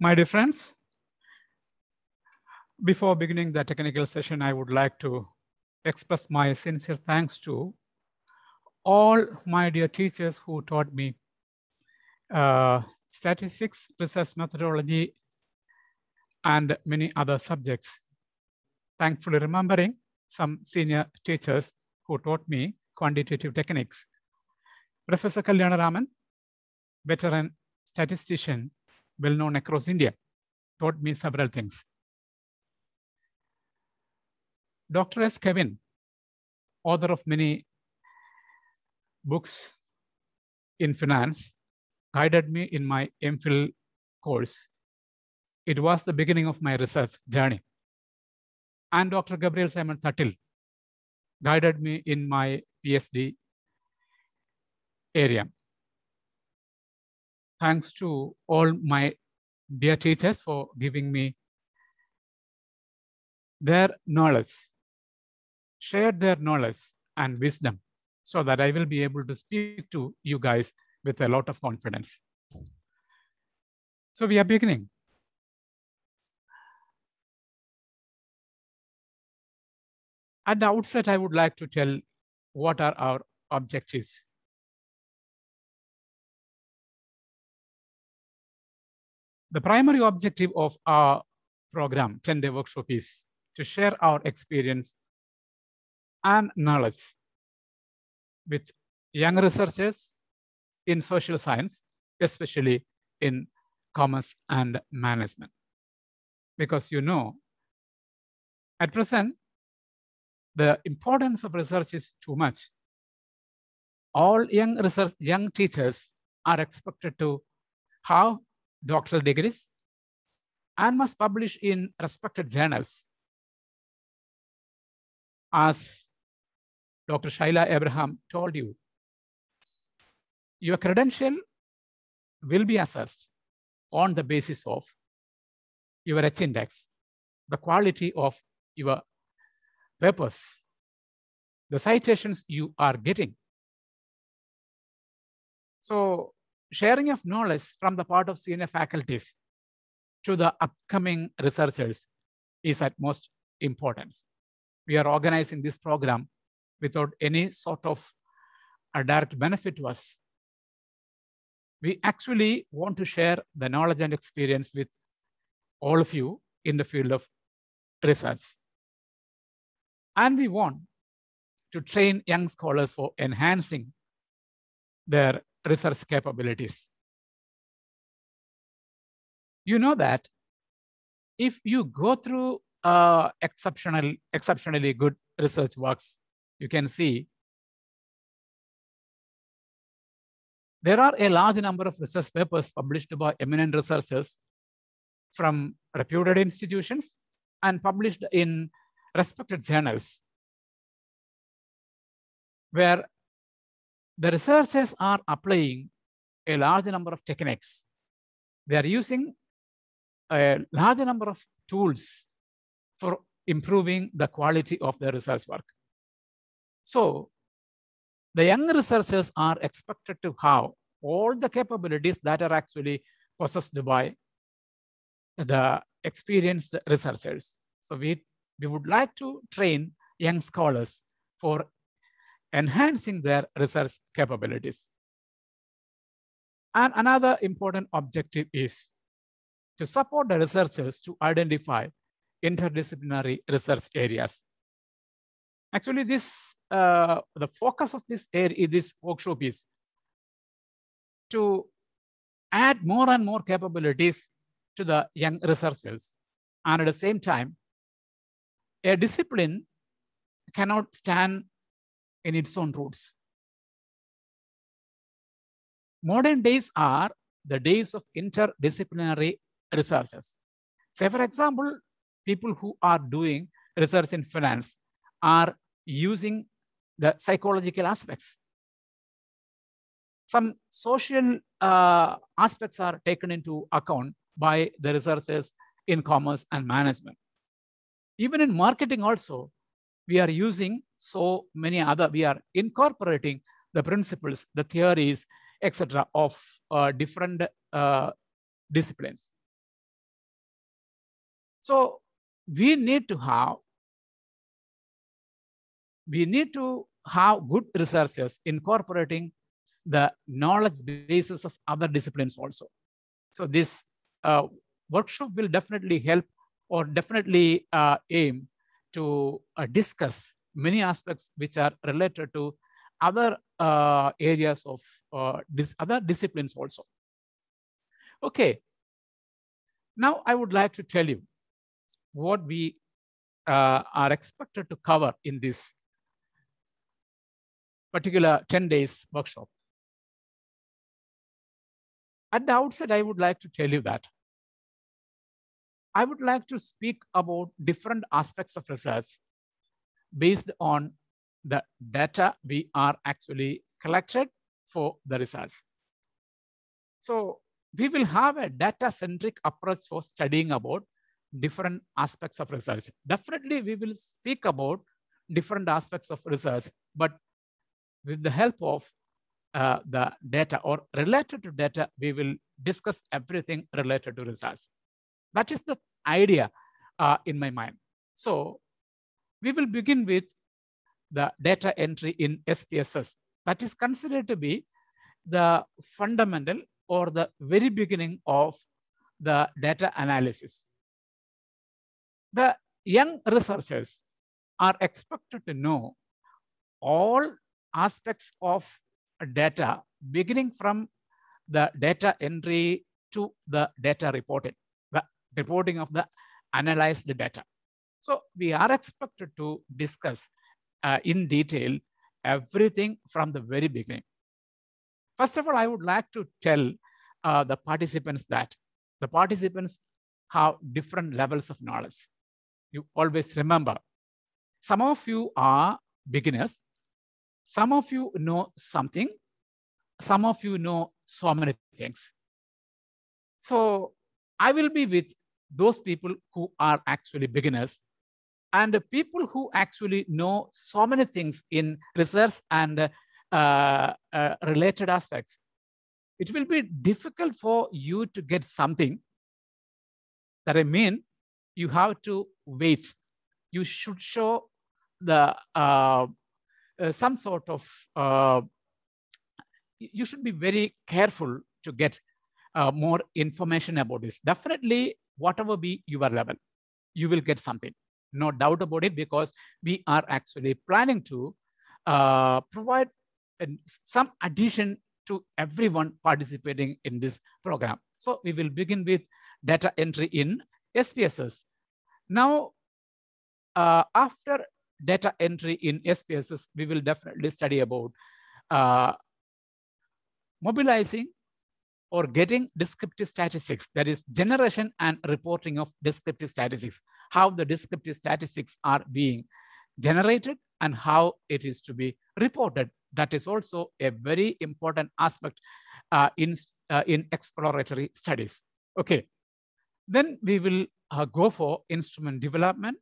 My dear friends, before beginning the technical session, I would like to express my sincere thanks to all my dear teachers who taught me uh, statistics, research methodology, and many other subjects. Thankfully remembering some senior teachers who taught me quantitative techniques. Professor Kalyana Raman, veteran statistician well known across India, taught me several things. Dr. S. Kevin, author of many books in finance, guided me in my MPhil course. It was the beginning of my research journey. And Dr. Gabriel Simon Thattil guided me in my PhD area thanks to all my dear teachers for giving me their knowledge, shared their knowledge and wisdom so that I will be able to speak to you guys with a lot of confidence. So we are beginning. At the outset, I would like to tell what are our objectives The primary objective of our program, 10 Day Workshop, is to share our experience and knowledge with young researchers in social science, especially in commerce and management. Because you know, at present, the importance of research is too much. All young, research, young teachers are expected to have doctoral degrees and must publish in respected journals. As Dr. Shaila Abraham told you, your credential will be assessed on the basis of your H index, the quality of your papers, the citations you are getting. So sharing of knowledge from the part of senior faculties to the upcoming researchers is at most importance. We are organizing this program without any sort of a uh, direct benefit to us. We actually want to share the knowledge and experience with all of you in the field of research. And we want to train young scholars for enhancing their research capabilities. You know that if you go through uh, exceptional, exceptionally good research works, you can see there are a large number of research papers published by eminent researchers from reputed institutions and published in respected journals where the researchers are applying a large number of techniques. They are using a large number of tools for improving the quality of their research work. So the young researchers are expected to have all the capabilities that are actually possessed by the experienced researchers. So we, we would like to train young scholars for enhancing their research capabilities. And another important objective is to support the researchers to identify interdisciplinary research areas. Actually, this uh, the focus of this area, this workshop is to add more and more capabilities to the young researchers. And at the same time, a discipline cannot stand in its own roots. Modern days are the days of interdisciplinary researchers. Say, for example, people who are doing research in finance are using the psychological aspects. Some social uh, aspects are taken into account by the researchers in commerce and management. Even in marketing also, we are using so many other, we are incorporating the principles, the theories, etc. of uh, different uh, disciplines. So we need to have, we need to have good researchers incorporating the knowledge basis of other disciplines also. So this uh, workshop will definitely help or definitely uh, aim to uh, discuss many aspects which are related to other uh, areas of uh, dis other disciplines also. Okay. Now I would like to tell you what we uh, are expected to cover in this particular 10 days workshop. At the outset, I would like to tell you that I would like to speak about different aspects of research based on the data we are actually collected for the research. So we will have a data-centric approach for studying about different aspects of research. Definitely, we will speak about different aspects of research, but with the help of uh, the data or related to data, we will discuss everything related to research. That is the idea uh, in my mind. So we will begin with the data entry in SPSS. That is considered to be the fundamental or the very beginning of the data analysis. The young researchers are expected to know all aspects of data beginning from the data entry to the data reporting reporting of the analyzed data. So we are expected to discuss uh, in detail everything from the very beginning. First of all, I would like to tell uh, the participants that the participants have different levels of knowledge. You always remember, some of you are beginners, some of you know something, some of you know so many things. So I will be with those people who are actually beginners and the people who actually know so many things in research and uh, uh, related aspects. It will be difficult for you to get something that I mean you have to wait. You should show the uh, uh some sort of uh, you should be very careful to get uh, more information about this. Definitely, whatever be your level, you will get something. No doubt about it, because we are actually planning to uh, provide some addition to everyone participating in this program. So we will begin with data entry in SPSS. Now, uh, after data entry in SPSS, we will definitely study about uh, mobilizing or getting descriptive statistics, that is generation and reporting of descriptive statistics, how the descriptive statistics are being generated and how it is to be reported. That is also a very important aspect uh, in, uh, in exploratory studies. Okay, then we will uh, go for instrument development,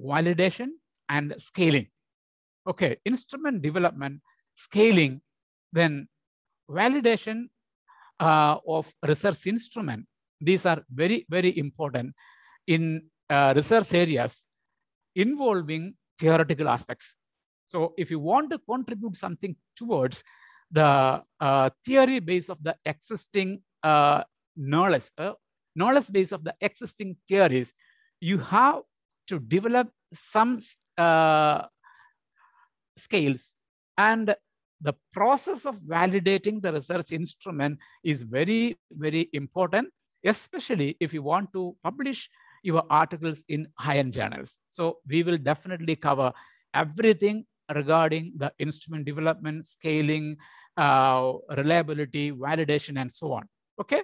validation, and scaling. Okay, instrument development, scaling, then validation uh, of research instrument. These are very, very important in uh, research areas involving theoretical aspects. So if you want to contribute something towards the uh, theory base of the existing uh, knowledge, uh, knowledge base of the existing theories, you have to develop some uh, scales and the process of validating the research instrument is very, very important, especially if you want to publish your articles in high-end journals. So we will definitely cover everything regarding the instrument development, scaling, uh, reliability, validation, and so on. Okay?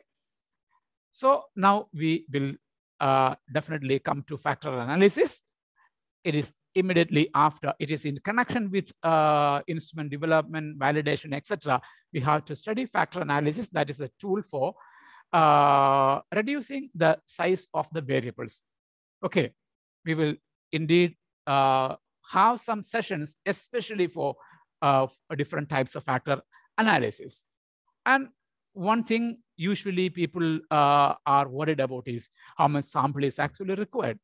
So now we will uh, definitely come to factor analysis. It is immediately after. It is in connection with uh, instrument development, validation, etc. We have to study factor analysis. That is a tool for uh, reducing the size of the variables. Okay, we will indeed uh, have some sessions, especially for uh, different types of factor analysis. And one thing usually people uh, are worried about is how much sample is actually required.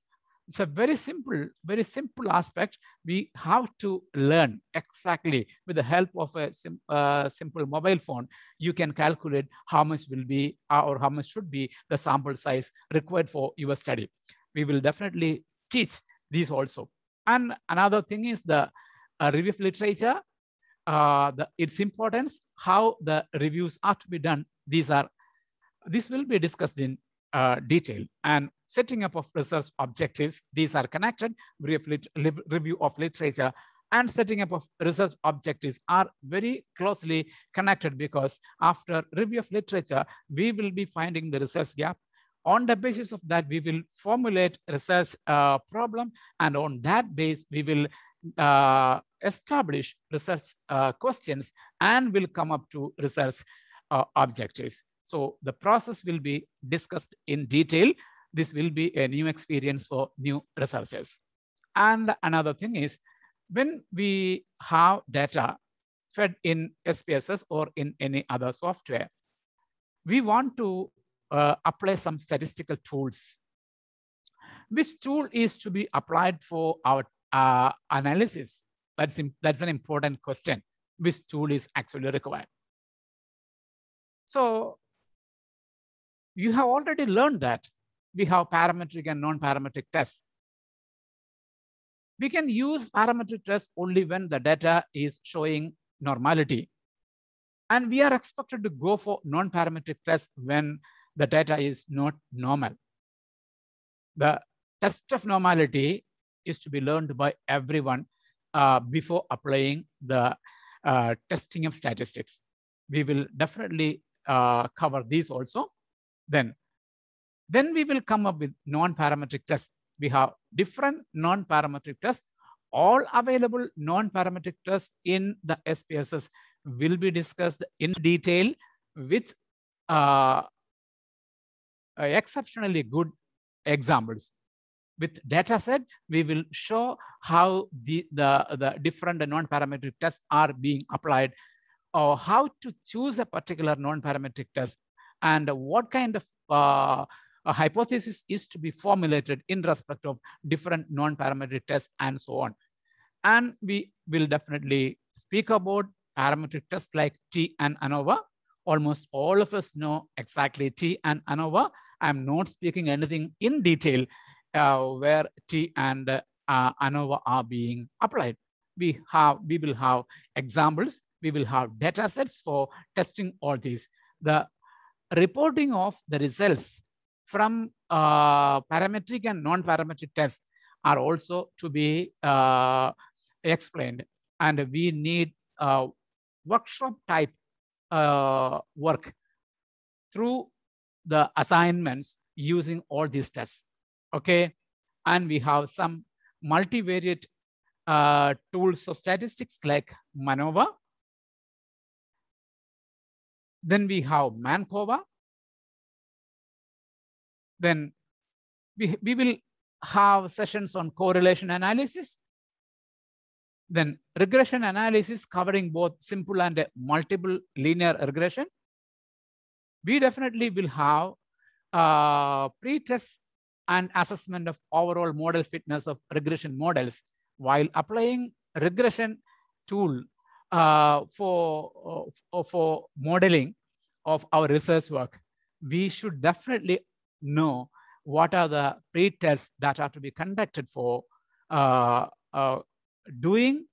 It's a very simple, very simple aspect. We have to learn exactly with the help of a sim, uh, simple mobile phone. You can calculate how much will be uh, or how much should be the sample size required for your study. We will definitely teach these also. And another thing is the uh, review of literature, uh, the, its importance, how the reviews are to be done. These are, this will be discussed in uh, detail. And setting up of research objectives. These are connected, review of literature, and setting up of research objectives are very closely connected because after review of literature, we will be finding the research gap. On the basis of that, we will formulate research uh, problem, and on that base, we will uh, establish research uh, questions and will come up to research uh, objectives. So the process will be discussed in detail this will be a new experience for new researchers. And another thing is when we have data fed in SPSS or in any other software, we want to uh, apply some statistical tools. Which tool is to be applied for our uh, analysis? That's, that's an important question. Which tool is actually required? So you have already learned that we have parametric and non-parametric tests. We can use parametric tests only when the data is showing normality. And we are expected to go for non-parametric tests when the data is not normal. The test of normality is to be learned by everyone uh, before applying the uh, testing of statistics. We will definitely uh, cover these also. Then then we will come up with non-parametric tests. We have different non-parametric tests. All available non-parametric tests in the SPSS will be discussed in detail with uh, uh, exceptionally good examples. With data set, we will show how the, the, the different non-parametric tests are being applied or how to choose a particular non-parametric test and what kind of uh, a hypothesis is to be formulated in respect of different non-parametric tests and so on. And we will definitely speak about parametric tests like T and ANOVA. Almost all of us know exactly T and ANOVA. I'm not speaking anything in detail uh, where T and uh, ANOVA are being applied. We, have, we will have examples. We will have data sets for testing all these. The reporting of the results from uh, parametric and non-parametric tests are also to be uh, explained. And we need uh, workshop type uh, work through the assignments using all these tests, okay? And we have some multivariate uh, tools of statistics like MANOVA. Then we have MANCOVA, then we, we will have sessions on correlation analysis, then regression analysis covering both simple and multiple linear regression. We definitely will have uh, pretest and assessment of overall model fitness of regression models while applying regression tool uh, for, uh, for modeling of our research work. We should definitely know what are the pre-tests that are to be conducted for uh, uh, doing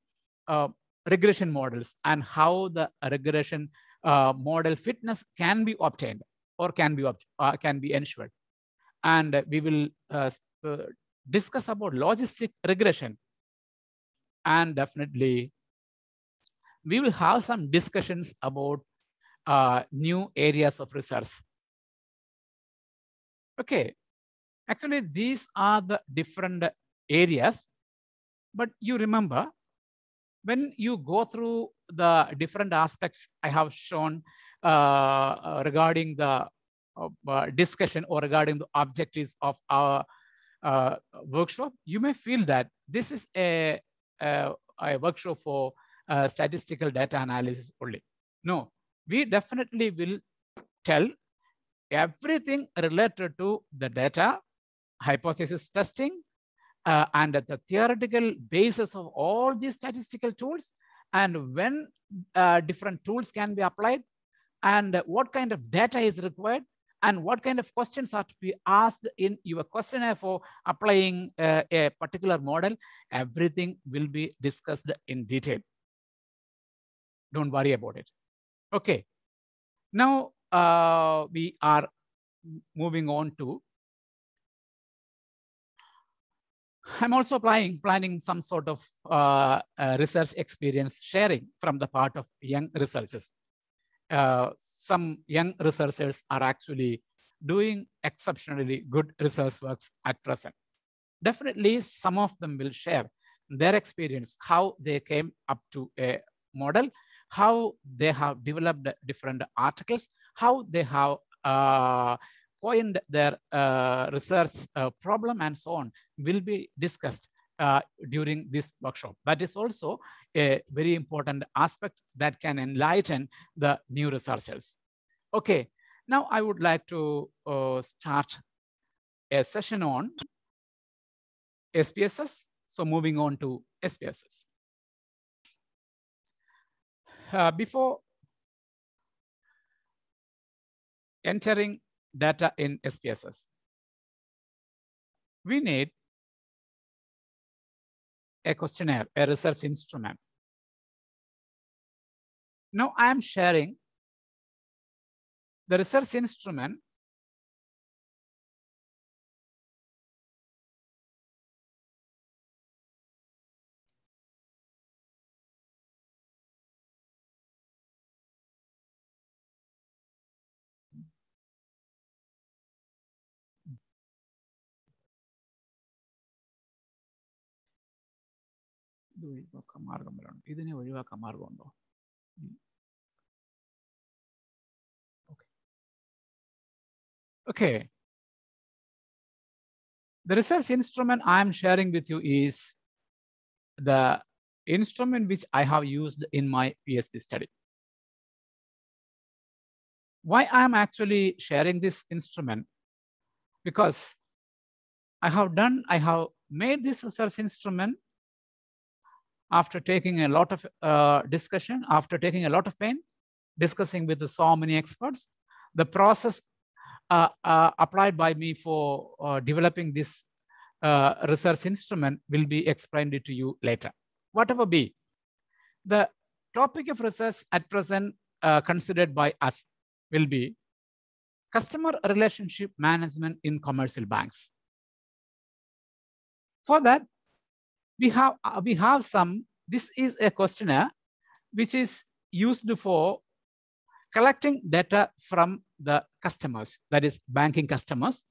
uh, regression models and how the regression uh, model fitness can be obtained or can be, uh, can be ensured. And we will uh, discuss about logistic regression. And definitely, we will have some discussions about new areas of research Okay, actually these are the different areas, but you remember when you go through the different aspects I have shown uh, regarding the uh, uh discussion or regarding the objectives of our uh, workshop, you may feel that this is a, a, a workshop for uh, statistical data analysis only. No, we definitely will tell everything related to the data, hypothesis testing, uh, and the theoretical basis of all these statistical tools, and when uh, different tools can be applied, and what kind of data is required, and what kind of questions are to be asked in your questionnaire for applying uh, a particular model, everything will be discussed in detail. Don't worry about it. Okay. Now, uh, we are moving on to. I'm also planning, planning some sort of uh, uh, research experience sharing from the part of young researchers. Uh, some young researchers are actually doing exceptionally good research works at present. Definitely, some of them will share their experience, how they came up to a model, how they have developed different articles, how they have uh, coined their uh, research uh, problem and so on will be discussed uh, during this workshop. That is also a very important aspect that can enlighten the new researchers. Okay, now I would like to uh, start a session on SPSS. So moving on to SPSS. Uh, before entering data in SPSS. We need a questionnaire, a research instrument. Now I am sharing the research instrument Okay. the research instrument I am sharing with you is the instrument which I have used in my PhD study. Why I am actually sharing this instrument? Because I have done, I have made this research instrument after taking a lot of uh, discussion, after taking a lot of pain, discussing with so many experts, the process uh, uh, applied by me for uh, developing this uh, research instrument will be explained to you later. Whatever be, the topic of research at present uh, considered by us will be customer relationship management in commercial banks. For that, we have uh, we have some this is a questionnaire which is used for collecting data from the customers that is banking customers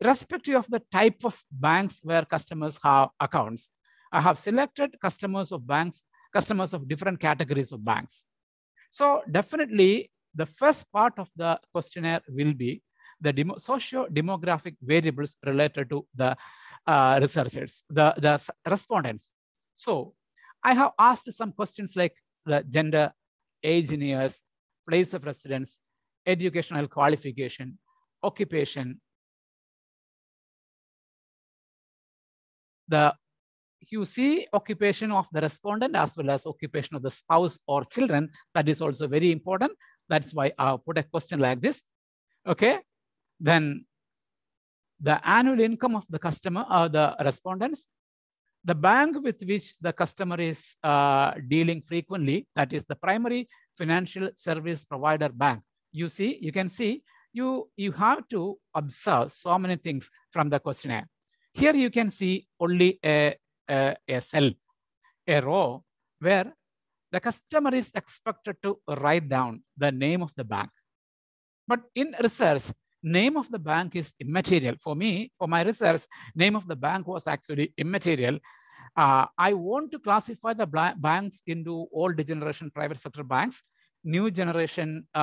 irrespective of the type of banks where customers have accounts i have selected customers of banks customers of different categories of banks so definitely the first part of the questionnaire will be the demo, socio-demographic variables related to the uh, researchers, the, the respondents. So I have asked some questions like the gender, age in years, place of residence, educational qualification, occupation, the you see occupation of the respondent as well as occupation of the spouse or children. That is also very important. That's why I put a question like this. Okay, then the annual income of the customer or uh, the respondents, the bank with which the customer is uh, dealing frequently, that is the primary financial service provider bank. You see, you can see, you, you have to observe so many things from the questionnaire. Here you can see only a, a, a cell, a row where the customer is expected to write down the name of the bank. But in research, name of the bank is immaterial. For me, for my research, name of the bank was actually immaterial. Uh, I want to classify the banks into old generation private sector banks, new generation uh,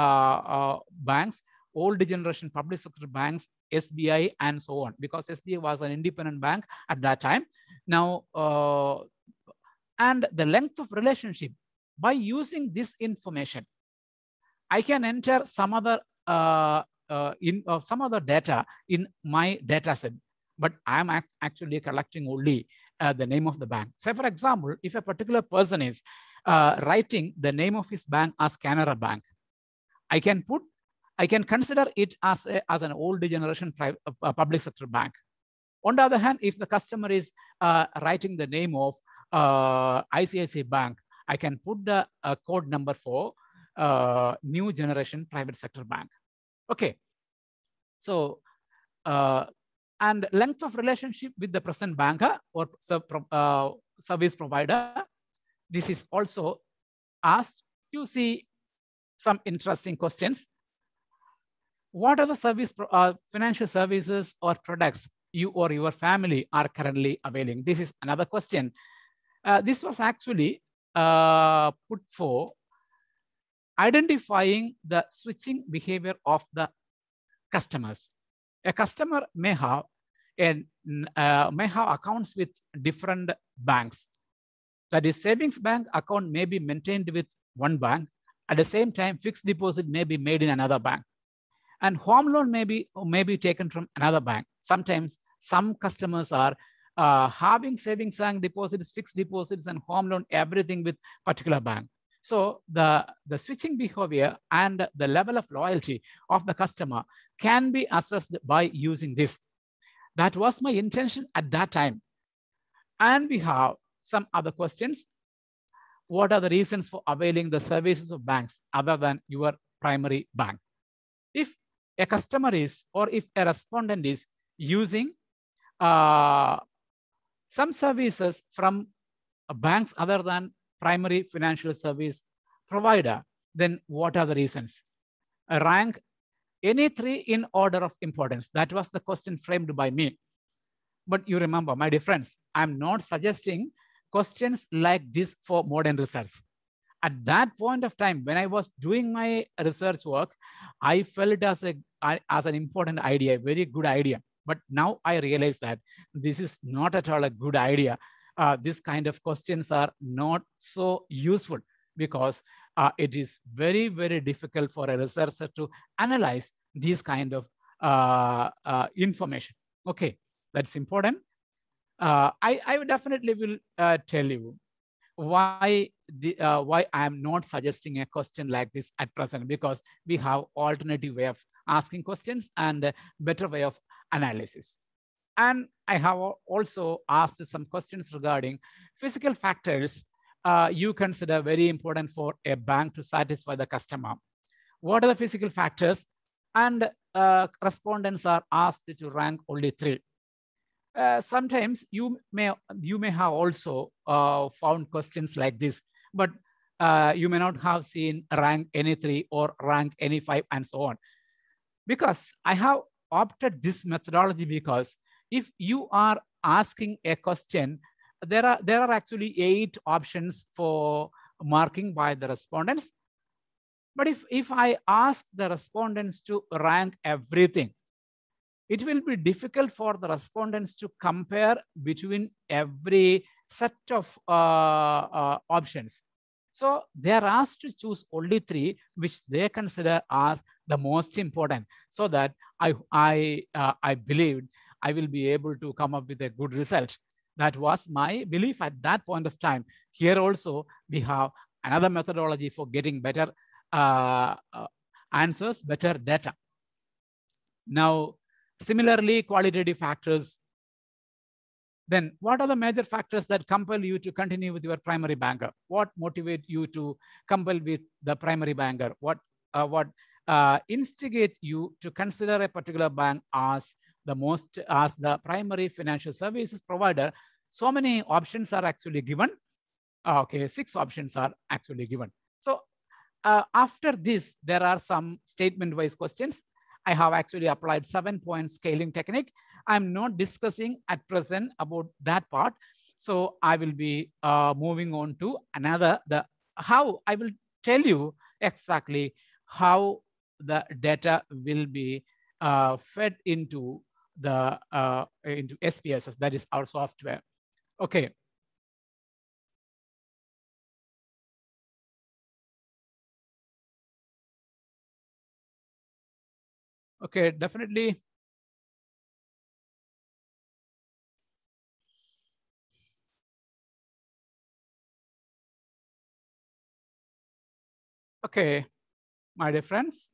uh, banks, old generation public sector banks, SBI, and so on, because SBI was an independent bank at that time. Now, uh, and the length of relationship, by using this information, I can enter some other uh, uh, in uh, some other data in my data set, but I'm ac actually collecting only uh, the name of the bank. Say, for example, if a particular person is uh, writing the name of his bank as Canara Bank, I can put, I can consider it as, a, as an old generation private, uh, uh, public sector bank. On the other hand, if the customer is writing the name of ICICI Bank, I can put the code number for uh, new generation private sector bank. Okay. So, uh, and length of relationship with the present banker or uh, service provider. This is also asked. You see some interesting questions. What are the service uh, financial services or products you or your family are currently availing? This is another question. Uh, this was actually uh, put for identifying the switching behavior of the customers. A customer may have and uh, may have accounts with different banks. That is, savings bank account may be maintained with one bank. At the same time, fixed deposit may be made in another bank. And home loan may be, may be taken from another bank. Sometimes some customers are uh, having savings bank deposits, fixed deposits, and home loan, everything with particular bank. So the, the switching behavior and the level of loyalty of the customer can be assessed by using this. That was my intention at that time. And we have some other questions. What are the reasons for availing the services of banks other than your primary bank? If a customer is or if a respondent is using uh, some services from banks other than primary financial service provider, then what are the reasons? Rank any three in order of importance. That was the question framed by me. But you remember, my dear friends, I'm not suggesting questions like this for modern research. At that point of time, when I was doing my research work, I felt as, a, as an important idea, very good idea. But now I realize that this is not at all a good idea uh, this kind of questions are not so useful because uh, it is very, very difficult for a researcher to analyze these kind of uh, uh information. Okay, that's important. Uh, I, I definitely will uh, tell you why the, why I am not suggesting a question like this at present because we have alternative way of asking questions and better way of analysis. And I have also asked some questions regarding physical factors uh, you consider very important for a bank to satisfy the customer. What are the physical factors? And uh, correspondents are asked to rank only three. Uh, sometimes you may you may have also uh, found questions like this, but uh, you may not have seen rank any three or rank any five and so on. Because I have opted this methodology because if you are asking a question, there are, there are actually eight options for marking by the respondents. But if, if I ask the respondents to rank everything, it will be difficult for the respondents to compare between every set of uh, uh, options. So they are asked to choose only three, which they consider as the most important. So that I, I, uh, I believed I will be able to come up with a good result. That was my belief at that point of time. Here also, we have another methodology for getting better uh, uh, answers, better data. Now, similarly, qualitative factors. Then what are the major factors that compel you to continue with your primary banker? What motivate you to compel with the primary banker? What, uh, what uh, instigate you to consider a particular bank as the most as the primary financial services provider, so many options are actually given. Ah, okay, six options are actually given. So uh, after this, there are some statement-wise questions. I have actually applied seven-point scaling technique. I'm not discussing at present about that part. So I will be uh, moving on to another, the how I will tell you exactly how the data will be uh, fed into the uh, into SPSS, that is our software. Okay. Okay, definitely. Okay, my dear friends,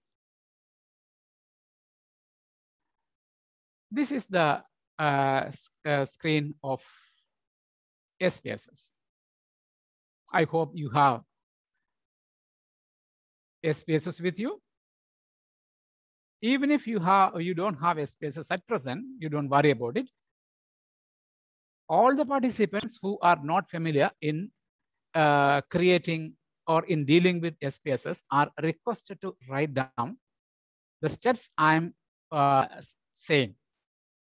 This is the uh, uh, screen of SPSS. I hope you have SPSS with you. Even if you have you don't have SPSS at present, you don't worry about it. All the participants who are not familiar in uh, creating or in dealing with SPSS are requested to write down the steps I'm uh, saying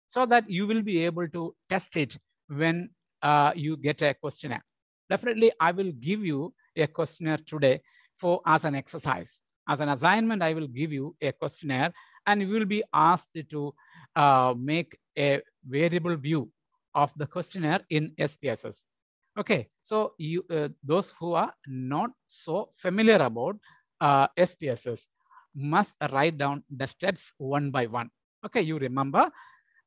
so that you will be able to test it when uh, you get a questionnaire. Definitely, I will give you a questionnaire today for as an exercise. As an assignment, I will give you a questionnaire and you will be asked to uh, make a variable view of the questionnaire in SPSS. Okay, so you, uh, those who are not so familiar about uh, SPSS must write down the steps one by one. Okay, you remember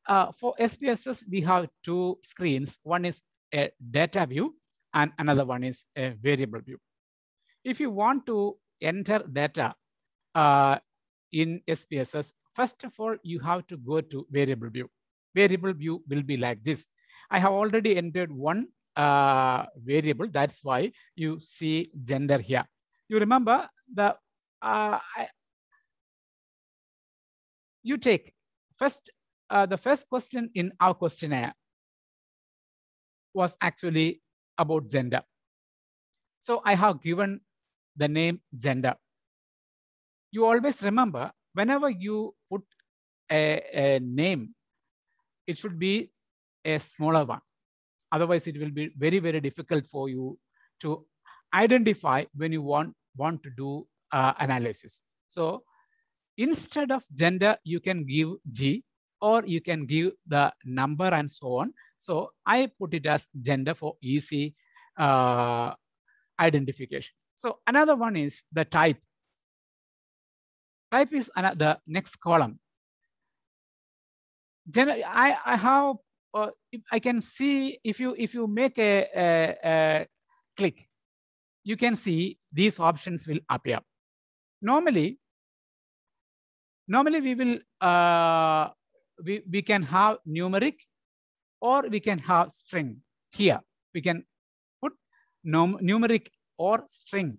uh, for SPSS, we have two screens. One is a data view and another one is a variable view. If you want to enter data uh, in SPSS, first of all, you have to go to variable view. Variable view will be like this. I have already entered one uh, variable. That's why you see gender here. You remember the, uh, I, you take first uh, the first question in our questionnaire was actually about gender. So I have given the name gender. You always remember whenever you put a, a name, it should be a smaller one. Otherwise, it will be very, very difficult for you to identify when you want, want to do uh, analysis. So instead of gender, you can give G or you can give the number and so on. So I put it as gender for easy uh, identification. So another one is the type. Type is the next column. Gen I, I have, uh, I can see if you, if you make a, a, a click, you can see these options will appear. Normally, normally we will uh, we, we can have numeric or we can have string here. We can put numeric or string.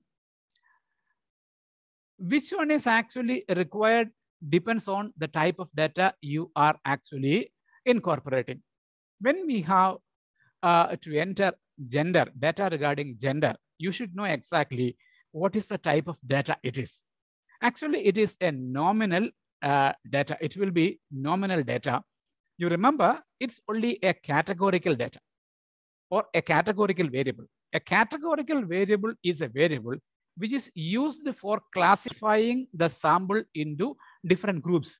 Which one is actually required depends on the type of data you are actually incorporating. When we have uh, to enter gender, data regarding gender, you should know exactly what is the type of data it is. Actually, it is a nominal uh, data. It will be nominal data. You remember, it's only a categorical data or a categorical variable. A categorical variable is a variable which is used for classifying the sample into different groups.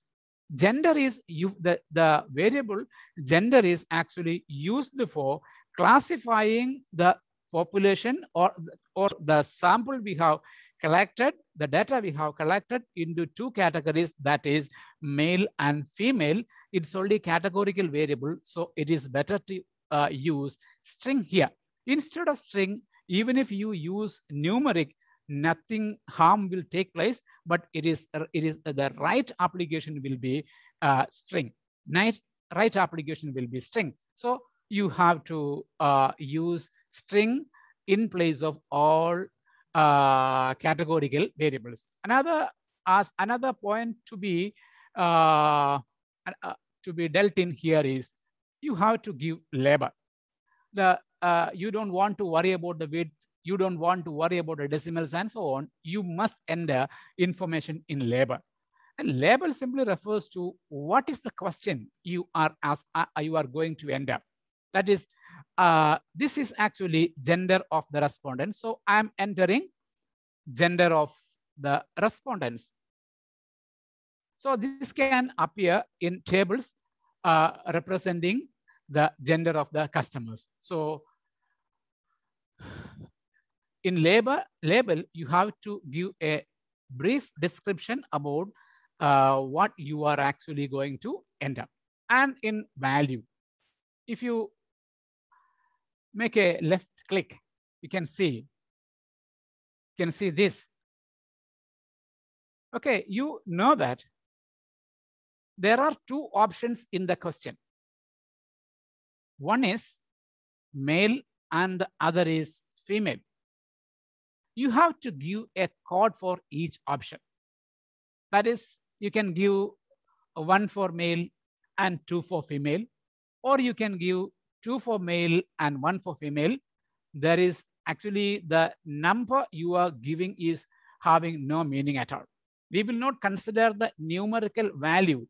Gender is you, the, the variable gender is actually used for classifying the population or, or the sample we have collected, the data we have collected into two categories, that is male and female. It's only categorical variable, so it is better to uh, use string here. Instead of string, even if you use numeric, nothing harm will take place, but it is, uh, it is uh, the right application will be uh, string. Right, right application will be string. So you have to uh, use string in place of all uh, categorical variables. Another as another point to be uh, uh, to be dealt in here is you have to give labor. The uh, you don't want to worry about the width. You don't want to worry about the decimals and so on. You must enter information in labor. And label simply refers to what is the question you are as uh, you are going to end up. That is, uh, this is actually gender of the respondent. So I'm entering gender of the respondents. So this can appear in tables uh, representing the gender of the customers. So in labor label, you have to give a brief description about uh, what you are actually going to end up. And in value, if you make a left click, you can see, you can see this. Okay, you know that there are two options in the question. One is male and the other is female. You have to give a code for each option. That is, you can give one for male and two for female, or you can give two for male and one for female, there is actually the number you are giving is having no meaning at all. We will not consider the numerical value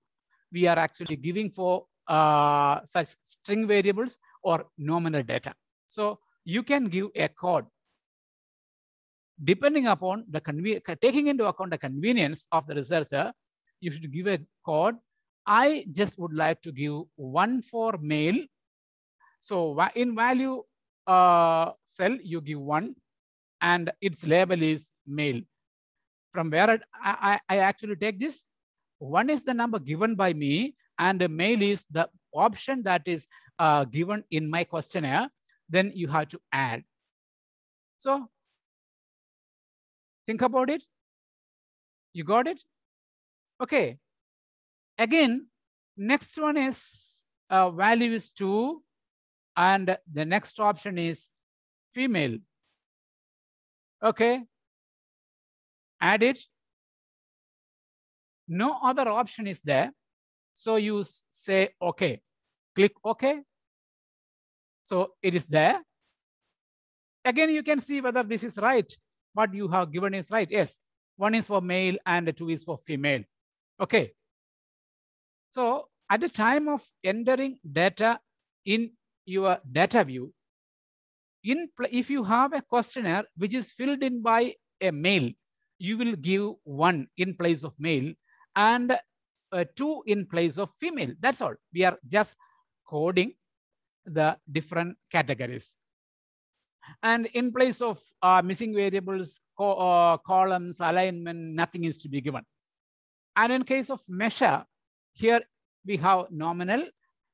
we are actually giving for uh, such string variables or nominal data. So you can give a code depending upon the taking into account the convenience of the researcher, you should give a code. I just would like to give one for male so in value uh, cell, you give one and its label is male. From where I, I, I actually take this? One is the number given by me and the male is the option that is uh, given in my questionnaire. Then you have to add. So think about it. You got it? Okay. Again, next one is uh, value is 2 and the next option is female. Okay, add it. No other option is there. So you say okay, click okay. So it is there. Again, you can see whether this is right. What you have given is right. Yes, one is for male and two is for female. Okay. So at the time of entering data in your data view, in if you have a questionnaire which is filled in by a male, you will give one in place of male and uh, two in place of female. That's all. We are just coding the different categories. And in place of uh, missing variables, co uh, columns, alignment, nothing is to be given. And in case of measure, here we have nominal,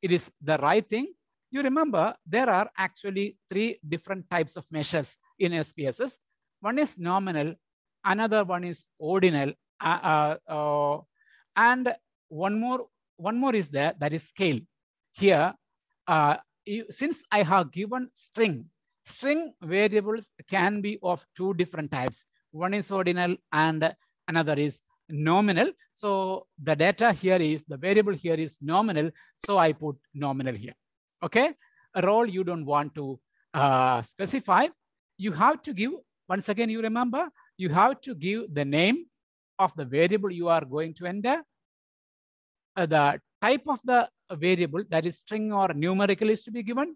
it is the right thing. You remember there are actually three different types of measures in SPSS. One is nominal, another one is ordinal, uh, uh, uh, and one more, one more is there that is scale. Here, uh, you, since I have given string, string variables can be of two different types. One is ordinal and another is nominal. So the data here is, the variable here is nominal. So I put nominal here okay? A role you don't want to uh, specify. You have to give, once again, you remember, you have to give the name of the variable you are going to enter, uh, the type of the variable, that is string or numerical is to be given.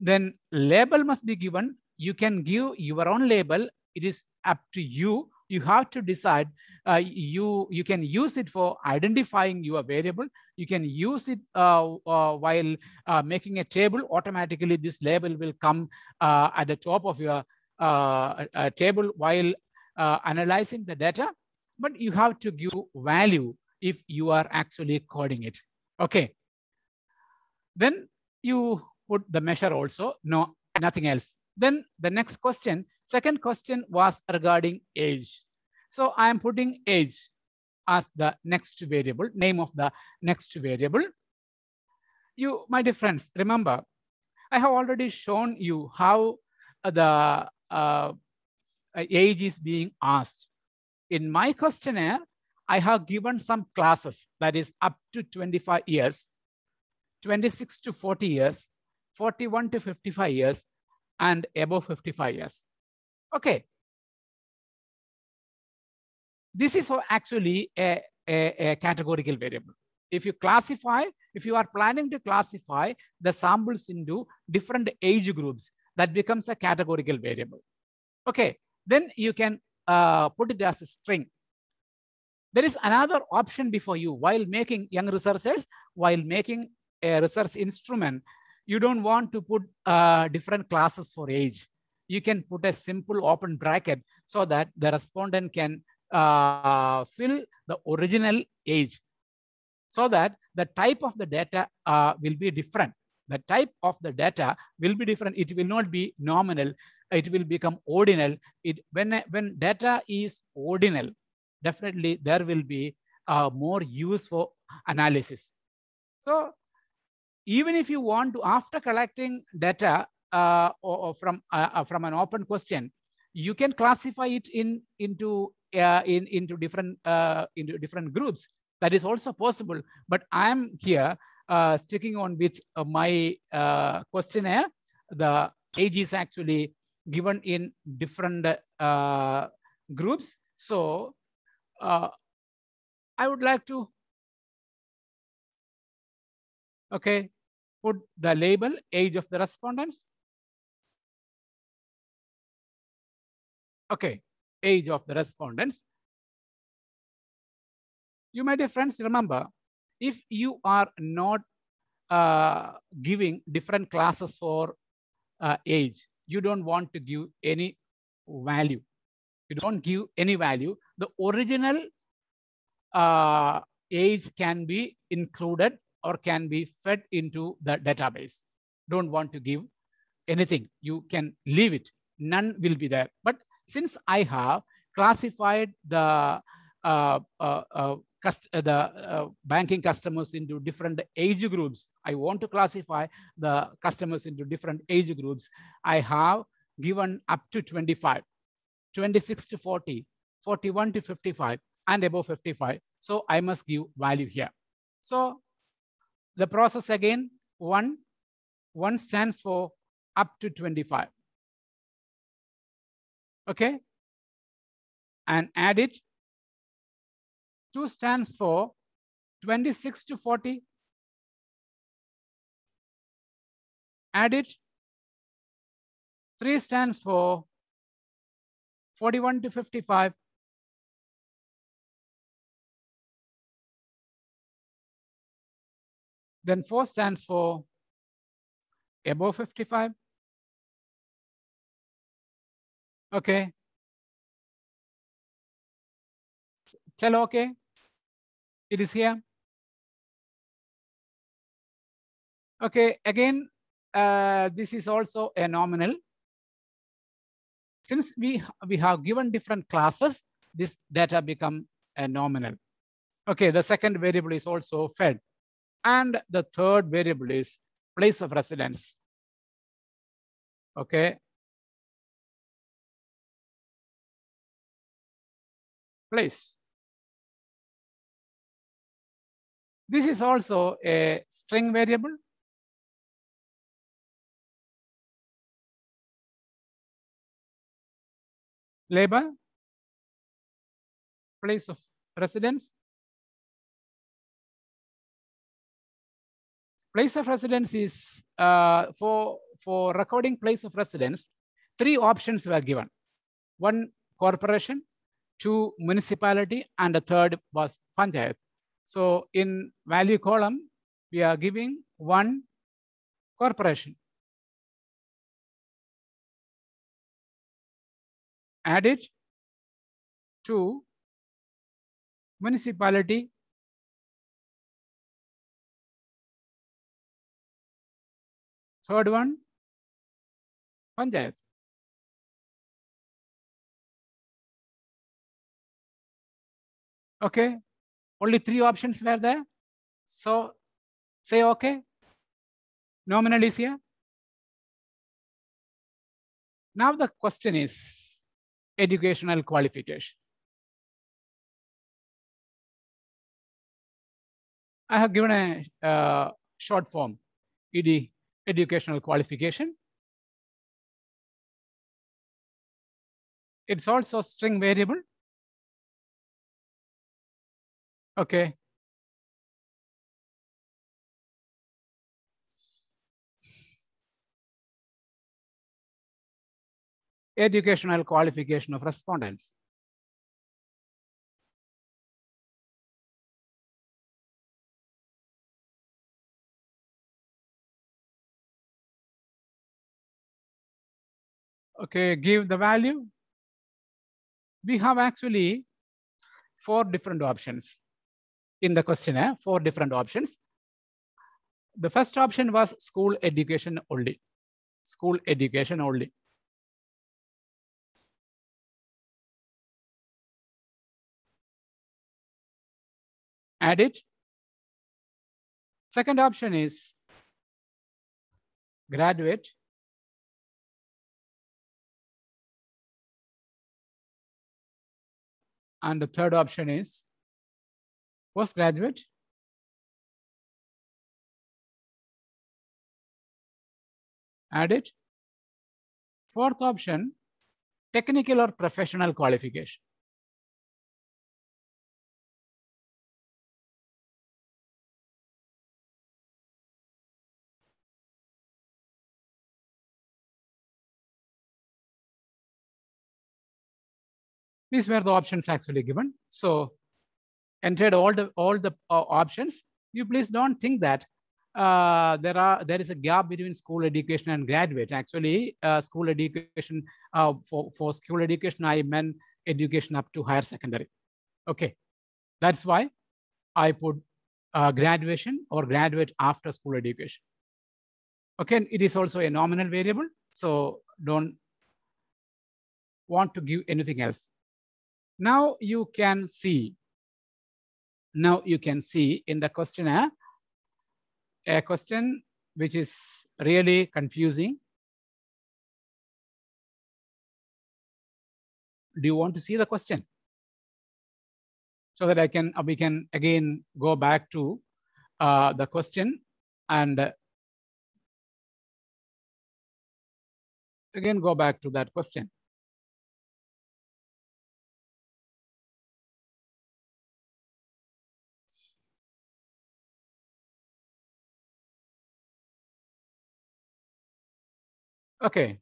Then label must be given. You can give your own label. It is up to you you have to decide uh, you you can use it for identifying your variable you can use it uh, uh, while uh, making a table automatically this label will come uh, at the top of your uh, table while analyzing the data but you have to give value if you are actually coding it okay then you put the measure also no nothing else then the next question, second question was regarding age. So I am putting age as the next variable, name of the next variable. You, my dear friends, remember, I have already shown you how uh, the uh, uh, age is being asked. In my questionnaire, I have given some classes, that is up to 25 years, 26 to 40 years, 41 to 55 years, and above 55 years. Okay. This is actually a, a, a categorical variable. If you classify, if you are planning to classify the samples into different age groups, that becomes a categorical variable. Okay, then you can uh, put it as a string. There is another option before you while making young researchers, while making a research instrument, you don't want to put uh, different classes for age. You can put a simple open bracket so that the respondent can uh, fill the original age so that the type of the data uh, will be different. The type of the data will be different. It will not be nominal. It will become ordinal. It, when, when data is ordinal, definitely there will be uh, more use for analysis. So even if you want to, after collecting data uh, or, or from, uh, uh, from an open question, you can classify it in, into, uh, in, into, different, uh, into different groups. That is also possible, but I'm here uh, sticking on with my questionnaire. The age is actually given in different groups. So I would like to okay put the label age of the respondents. Okay, age of the respondents. You my dear friends remember, if you are not uh, giving different classes for uh, age, you don't want to give any value. You don't give any value. The original uh, age can be included or can be fed into the database. Don't want to give anything. You can leave it. None will be there. But since I have classified the uh, uh, uh, uh the uh, banking customers into different age groups. I want to classify the customers into different age groups. I have given up to 25, 26 to 40, 41 to 55, and above 55. So I must give value here. So the process again, one, one stands for up to 25. Okay? And add it. Two stands for 26 to 40. Add it. Three stands for 41 to 55. Then 4 stands for above 55. Okay. Tell okay. It is here. Okay, again, uh, this is also a nominal. Since we, we have given different classes, this data become a nominal. Okay, the second variable is also fed. And the third variable is place of residence. Okay. Place. This is also a string variable. Label, place of residence, place of residence is uh, for, for recording place of residence, three options were given. One corporation, two municipality, and the third was panchayat. So in value column, we are giving one corporation. Add it to municipality Third one, Panchayat. Okay, only three options were there. So say okay. Nominal is here. Now the question is educational qualification. I have given a uh, short form, ED educational qualification. It's also string variable. Okay. Educational qualification of respondents. okay, give the value. We have actually four different options in the questionnaire, four different options. The first option was school education only, school education only. Add it. Second option is graduate. And the third option is postgraduate. Add it. Fourth option, technical or professional qualification. These were the options actually given. So entered all the, all the uh, options. You please don't think that uh, there are there is a gap between school education and graduate. Actually, uh, school education uh, for for school education, I meant education up to higher secondary. Okay, that's why I put uh, graduation or graduate after school education. Okay, it is also a nominal variable, so don't want to give anything else. Now you can see, now you can see in the questionnaire, a question which is really confusing. Do you want to see the question? So that I can, uh, we can again go back to uh, the question and uh, again go back to that question. Okay.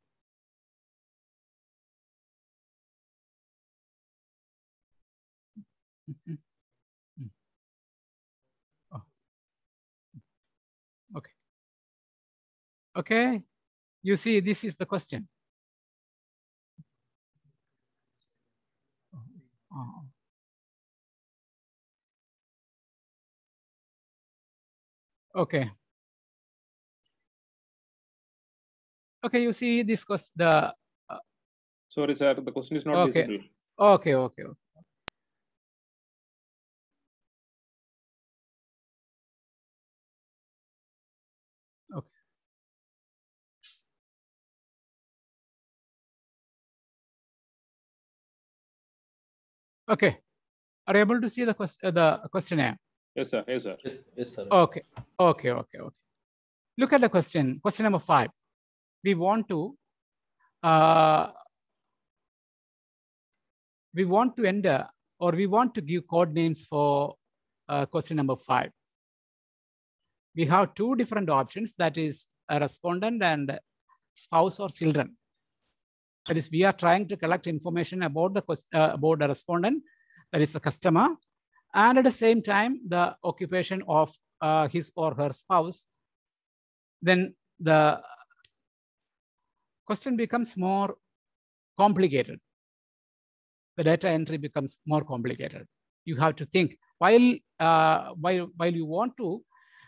Okay. Okay. You see, this is the question. Okay. Okay, you see this question. The uh, sorry, sir, the question is not okay. visible. Okay, okay, okay. Okay. Are you able to see the, quest uh, the questionnaire? Yes, sir. Yes, sir. Yes, yes sir. Okay. Okay, okay, okay. Look at the question. Question number five we want to uh, we want to enter or we want to give code names for uh, question number five. We have two different options that is a respondent and spouse or children. That is, we are trying to collect information about the uh, about the respondent, that is the customer, and at the same time the occupation of uh, his or her spouse. Then the question becomes more complicated. The data entry becomes more complicated. You have to think while, uh, while, while you want to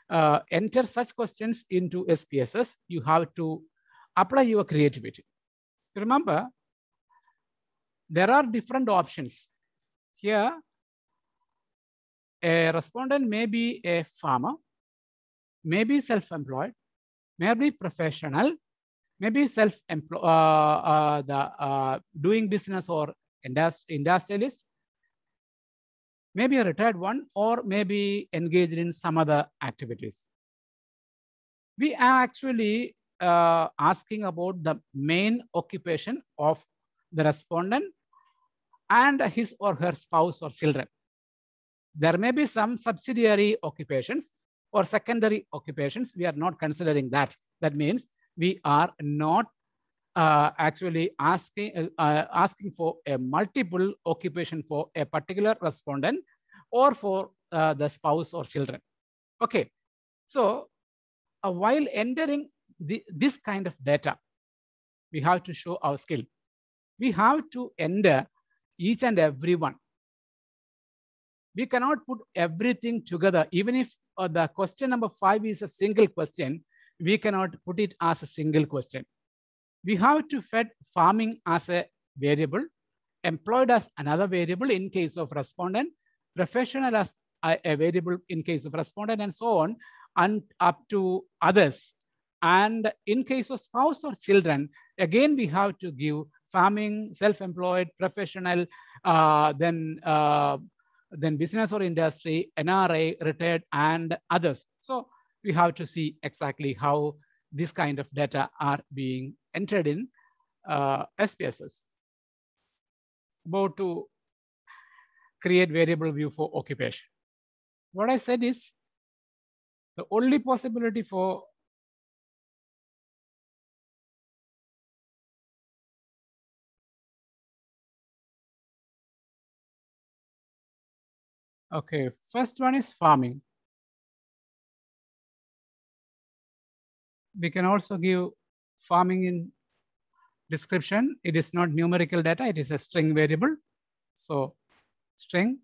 uh, enter such questions into SPSS, you have to apply your creativity. Remember, there are different options. Here, a respondent may be a farmer, may be self-employed, may be professional, maybe self employ uh, uh, the uh, doing business or industri industrialist maybe a retired one or maybe engaged in some other activities we are actually uh, asking about the main occupation of the respondent and his or her spouse or children there may be some subsidiary occupations or secondary occupations we are not considering that that means we are not uh, actually asking, uh, uh, asking for a multiple occupation for a particular respondent or for uh, the spouse or children. Okay, so uh, while entering the, this kind of data, we have to show our skill. We have to enter each and every one. We cannot put everything together, even if uh, the question number five is a single question, we cannot put it as a single question. We have to fed farming as a variable, employed as another variable in case of respondent, professional as a, variable in case of respondent and so on, and up to others. And in case of spouse or children, again, we have to give farming, self-employed, professional, uh, then, uh, then business or industry, NRA, retired, and others. So we have to see exactly how this kind of data are being entered in uh, SPSS. Go to create variable view for occupation. What I said is the only possibility for Okay, first one is farming. we can also give farming in description. It is not numerical data, it is a string variable. So string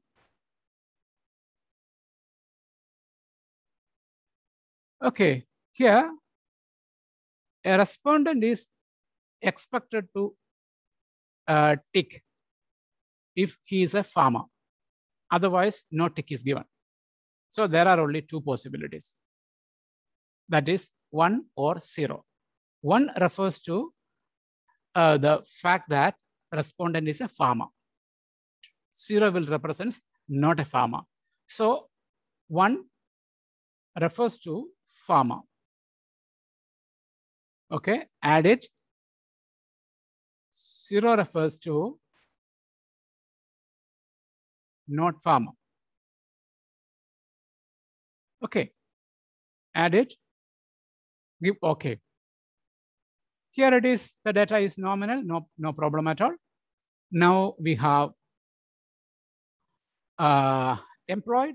Okay, here a respondent is expected to uh, tick if he is a farmer. Otherwise, no tick is given. So there are only two possibilities. That is 1 or 0. 1 refers to uh, the fact that respondent is a farmer. 0 will represents not a farmer. So 1 refers to farmer. Okay, add it. 0 refers to not farmer. Okay, add it give OK. Here it is, the data is nominal, no, no problem at all. Now we have uh, employed.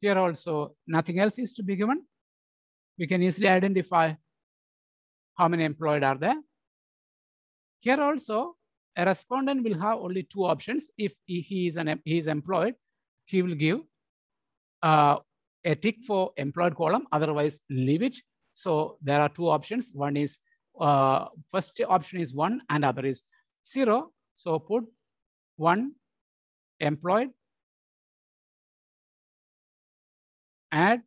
Here also, nothing else is to be given. We can easily identify how many employed are there. Here also, a respondent will have only two options. If he is, an, he is employed, he will give uh, a tick for employed column, otherwise leave it. So there are two options. One is, uh, first option is one and other is zero. So put one employed, add.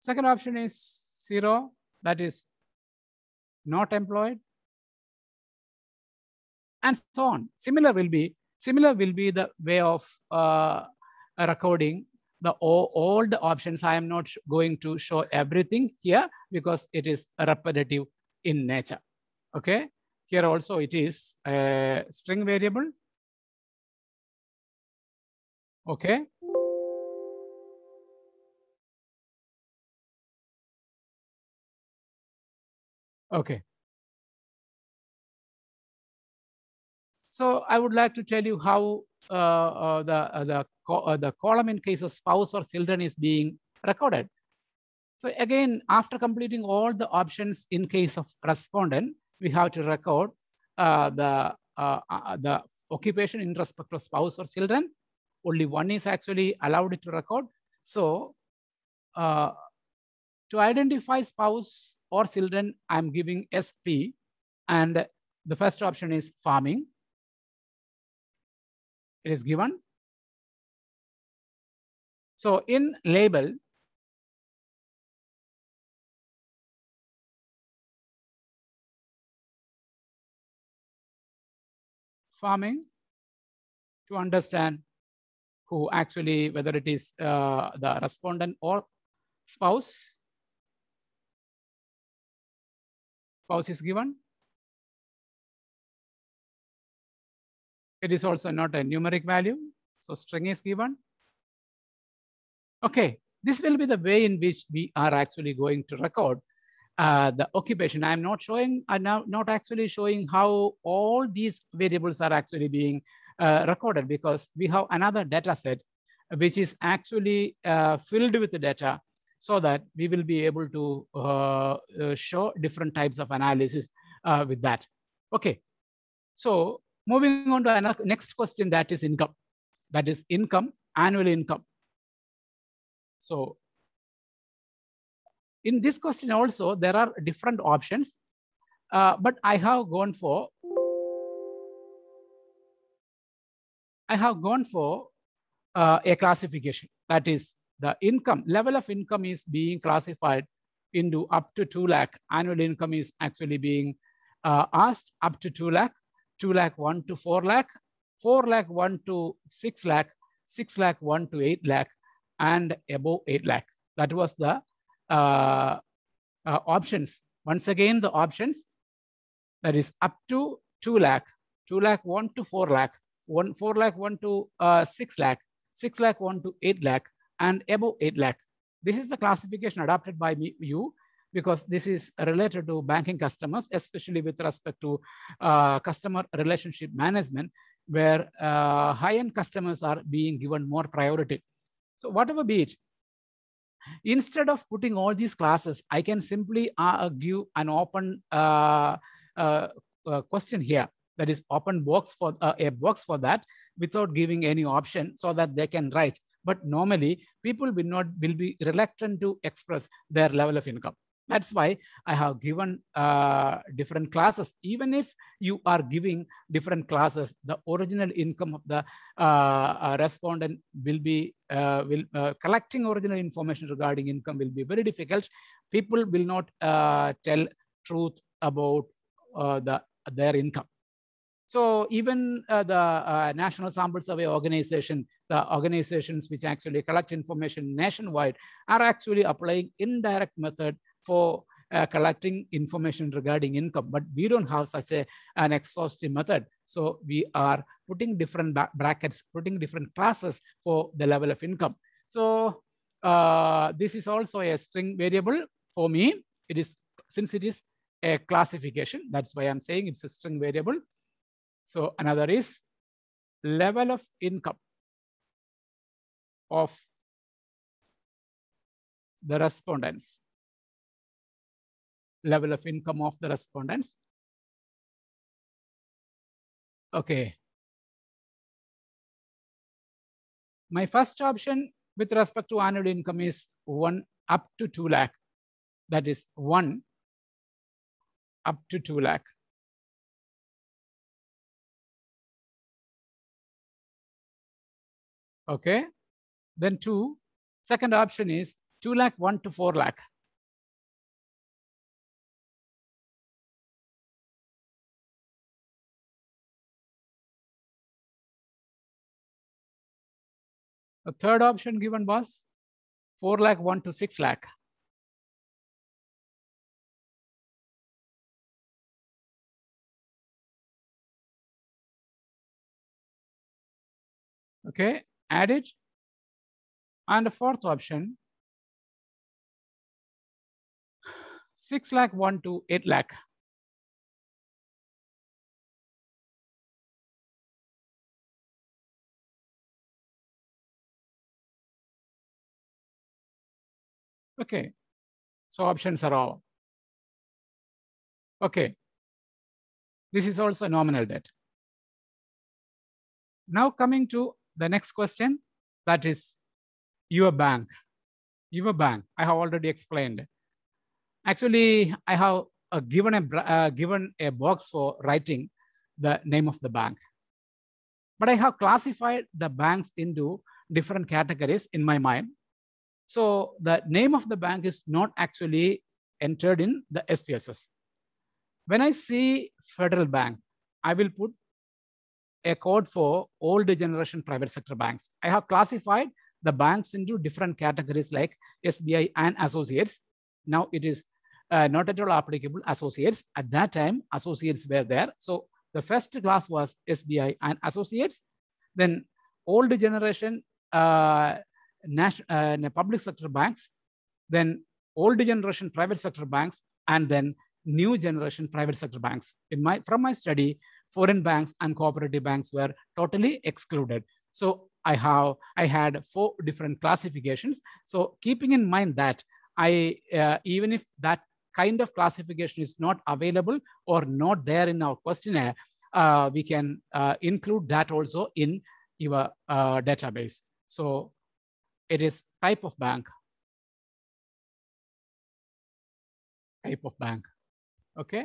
Second option is zero, that is not employed, and so on. Similar will be, similar will be the way of uh, recording, the all, all the options, I am not going to show everything here because it is repetitive in nature. Okay, here also it is a string variable. Okay. Okay. So I would like to tell you how uh, uh, the, uh, the, co the column in case of spouse or children is being recorded. So again, after completing all the options in case of respondent, we have to record uh, the, uh, uh, the occupation in respect of spouse or children. Only one is actually allowed to record. So to identify spouse or children, I'm giving SP and the first option is farming it is given. So in label, farming to understand who actually, whether it is uh, the respondent or spouse, spouse is given. It is also not a numeric value. So string is given. Okay, this will be the way in which we are actually going to record uh, the occupation. I'm not showing, I'm not actually showing how all these variables are actually being uh, recorded because we have another data set which is actually uh, filled with the data so that we will be able to uh, uh, show different types of analysis uh, with that. Okay, so Moving on to our next question, that is income. That is income, annual income. So in this question also, there are different options, uh, but I have gone for I have gone for uh, a classification. That is, the income level of income is being classified into up to 2 lakh. Annual income is actually being uh, asked up to 2 lakh. 2 lakh 1 to 4 lakh, 4 lakh 1 to 6 lakh, 6 lakh 1 to 8 lakh, and above 8 lakh. That was the uh, uh, options. Once again, the options that is up to 2 lakh, 2 lakh 1 to 4 lakh, 1, 4 lakh 1 to uh, 6 lakh, 6 lakh 1 to 8 lakh, and above 8 lakh. This is the classification adopted by me, you because this is related to banking customers, especially with respect to uh, customer relationship management, where uh, high-end customers are being given more priority. So whatever be it, instead of putting all these classes, I can simply uh, give an open uh, uh, uh, question here that is open box for a box for that without giving any option so that they can write but normally people will not will be reluctant to express their level of income that's why I have given uh, different classes. Even if you are giving different classes, the original income of the uh, uh, respondent will be uh, will uh, collecting original information regarding income will be very difficult. People will not uh, tell truth about the their income. So even uh, the uh, National Sample Survey Organization, the organizations which actually collect information nationwide are actually applying indirect method for uh, collecting information regarding income, but we don't have such a, an exhaustive method. So we are putting different brackets, putting different classes for the level of income. So uh, this is also a string variable for me. It is, since it is a classification, that's why I'm saying it's a string variable. So another is level of income of the respondents level of income of the respondents. Okay. My first option with respect to annual income is one up to 2 lakh. That is one up to 2 lakh. Okay. Then two, second option is 2 lakh 1 to 4 lakh. The third option given was 4 lakh 1 to 6 lakh. Okay, add it. And the fourth option, 6 lakh 1 to 8 lakh. Okay. So options are all. Okay. This is also nominal debt. Now coming to the next question, that is your bank. Your bank, I have already explained. Actually, I have uh, given, a, uh, given a box for writing the name of the bank. But I have classified the banks into different categories in my mind. So the name of the bank is not actually entered in the SPSS. When I see Federal Bank, I will put a code for old generation private sector banks. I have classified the banks into different categories like SBI and associates. Now it is uh, not at all applicable associates. At that time, associates were there. So the first class was SBI and associates. Then old generation uh, national, uh, public sector banks, then old generation private sector banks, and then new generation private sector banks. In my, from my study, foreign banks and cooperative banks were totally excluded. So I have I had four different classifications. So keeping in mind that I uh, even if that kind of classification is not available or not there in our questionnaire, uh, we can uh, include that also in your uh, database. So it is type of bank. Type of bank. Okay.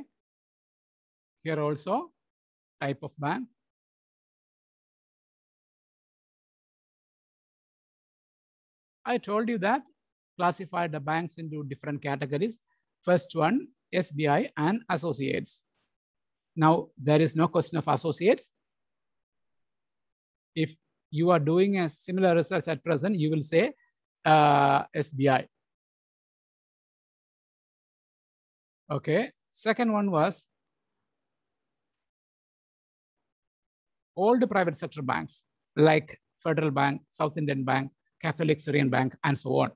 Here also type of bank. I told you that classify the banks into different categories. First one, SBI and associates. Now, there is no question of associates. If you are doing a similar research at present, you will say uh, SBI. Okay. Second one was old private sector banks like Federal Bank, South Indian Bank, Catholic Syrian Bank, and so on.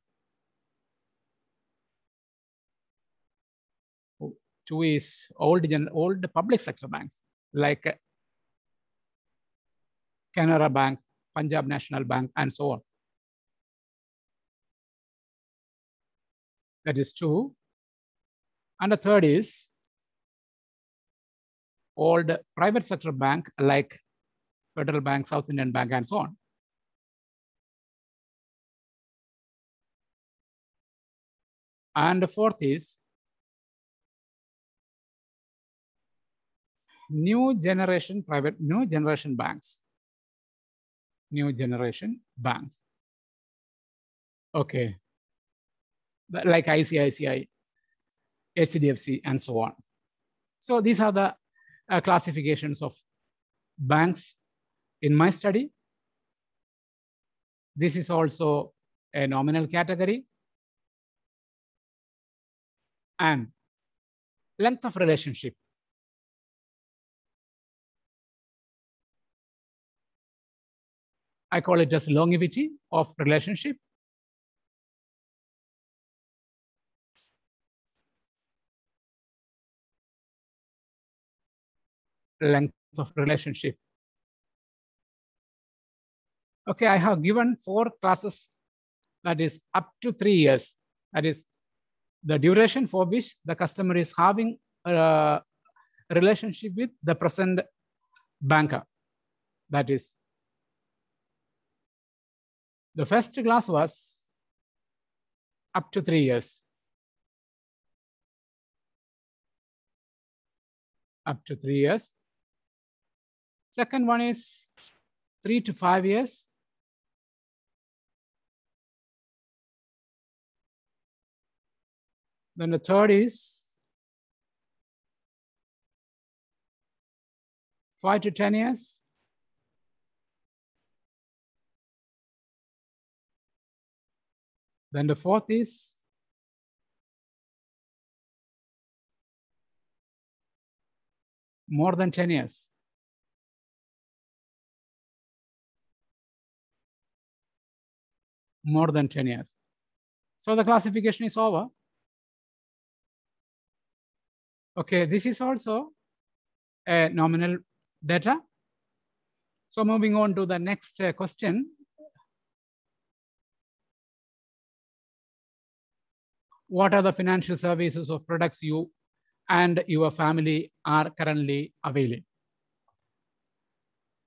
Two is old, old public sector banks like Canara Bank, Punjab National Bank, and so on. That is two. And the third is old private sector bank like Federal Bank, South Indian Bank, and so on. And the fourth is new generation private, new generation banks new generation banks. Okay, like ICICI, HDFC, and so on. So these are the uh, classifications of banks in my study. This is also a nominal category. And length of relationship I call it just longevity of relationship. Length of relationship. Okay, I have given four classes that is up to three years. That is the duration for which the customer is having a relationship with the present banker. That is the first class was up to three years. Up to three years. Second one is three to five years. Then the third is five to 10 years. Then the fourth is more than 10 years. More than 10 years. So the classification is over. Okay, this is also a nominal data. So moving on to the next uh, question. what are the financial services or products you and your family are currently availing.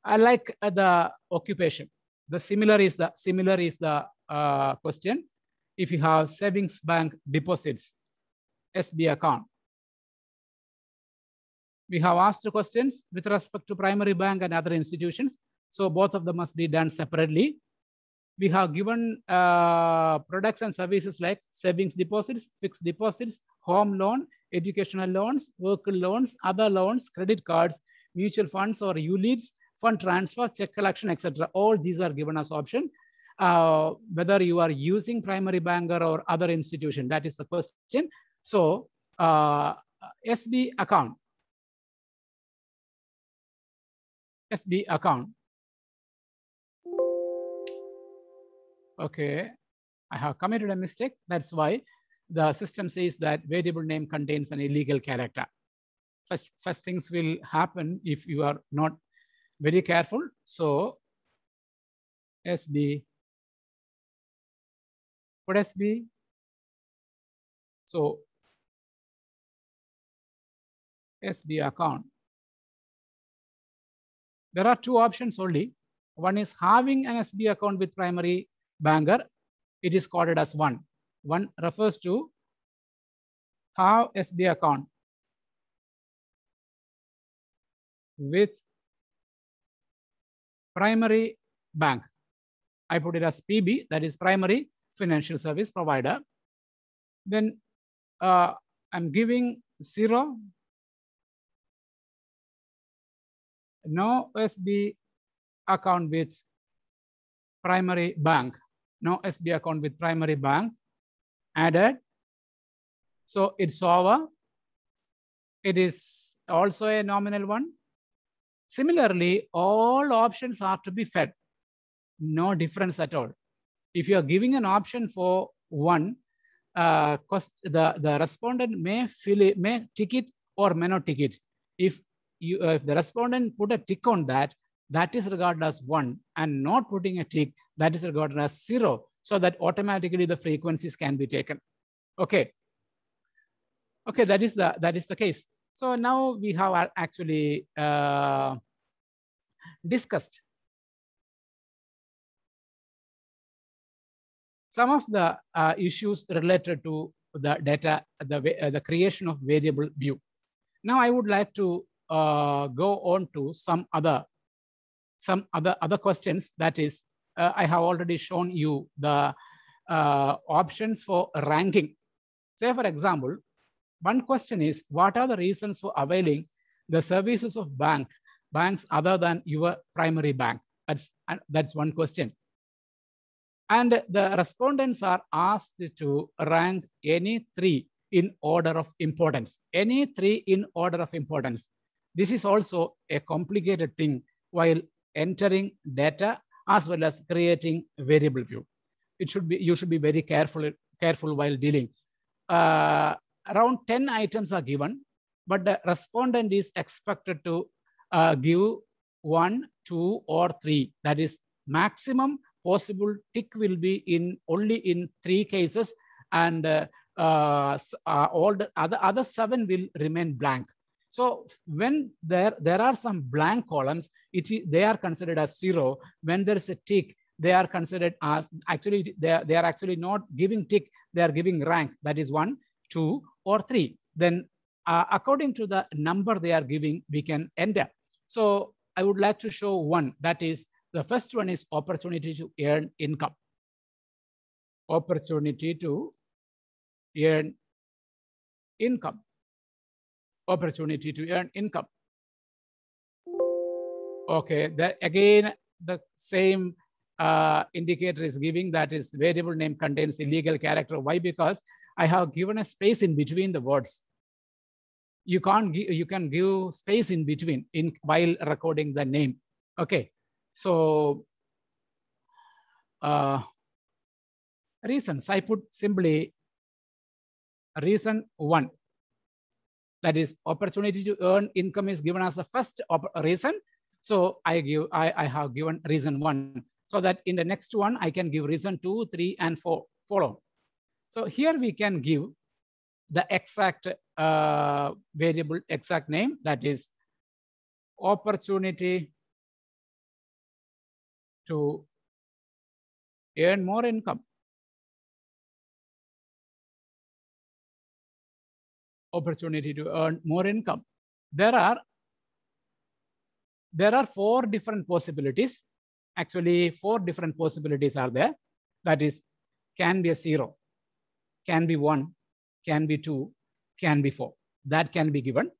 I like uh, the occupation. The similar is the similar is the uh, question. If you have savings bank deposits, SB account. We have asked questions with respect to primary bank and other institutions. So both of them must be done separately we have given uh, products and services like savings deposits, fixed deposits, home loan, educational loans, work loans, other loans, credit cards, mutual funds or ULIPs, fund transfer, check collection, etc. All these are given as option. Uh, whether you are using primary banker or other institution, that is the question. So uh, SB account, SB account okay, I have committed a mistake. That's why the system says that variable name contains an illegal character. Such, such things will happen if you are not very careful. So SB, what SB? So SB account. There are two options only. One is having an SB account with primary Banger, it is coded as 1. 1 refers to have SB account with primary bank. I put it as PB, that is primary financial service provider. Then uh, I'm giving 0, no SB account with primary bank no SB account with primary bank added. So it's over. It is also a nominal one. Similarly, all options are to be fed. No difference at all. If you are giving an option for one, uh, cost, the, the respondent may fill it, may tick it or may not tick it. If you, uh, if the respondent put a tick on that, that is regarded as one and not putting a tick that is regarded as zero so that automatically the frequencies can be taken. Okay. Okay, that is the, that is the case. So now we have actually uh, discussed some of the uh, issues related to the data, the, uh, the creation of variable view. Now I would like to uh, go on to some other some other, other questions. That is, uh, I have already shown you the uh, options for ranking. Say, for example, one question is, what are the reasons for availing the services of bank, banks other than your primary bank? That's, that's one question. And the respondents are asked to rank any three in order of importance. Any three in order of importance. This is also a complicated thing while entering data as well as creating variable view. It should be, you should be very careful, careful while dealing. Uh, around 10 items are given, but the respondent is expected to uh, give one, two, or three. That is maximum possible tick will be in only in three cases and uh, uh, uh all the other, other seven will remain blank. So when there, there are some blank columns, it, they are considered as zero. When there's a tick, they are considered as, actually, they are, they are actually not giving tick, they are giving rank. That is one, two, or three. Then uh, according to the number they are giving, we can enter. So I would like to show one. That is, the first one is opportunity to earn income. Opportunity to earn income opportunity to earn income. Okay, that again, the same uh, indicator is giving that is variable name contains illegal character. Why? Because I have given a space in between the words. You can't give, you can give space in between in while recording the name. Okay, so uh, reasons I put simply reason one that is opportunity to earn income is given as the first reason. So I give, I, I have given reason one so that in the next one, I can give reason two, three, and four follow. So here we can give the exact uh, variable exact name that is opportunity to earn more income. opportunity to earn more income. There are, there are four different possibilities. Actually, four different possibilities are there. That is, can be a zero, can be one, can be two, can be four. That can be given.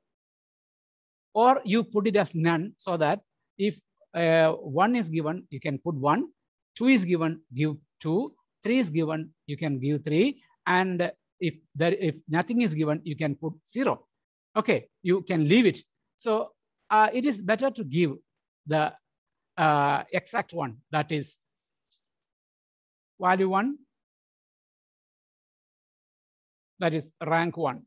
Or you put it as none so that if uh, one is given, you can put one, two is given, give two, three is given, you can give three, and if there if nothing is given you can put zero okay you can leave it so uh, it is better to give the uh, exact one that is value one that is rank one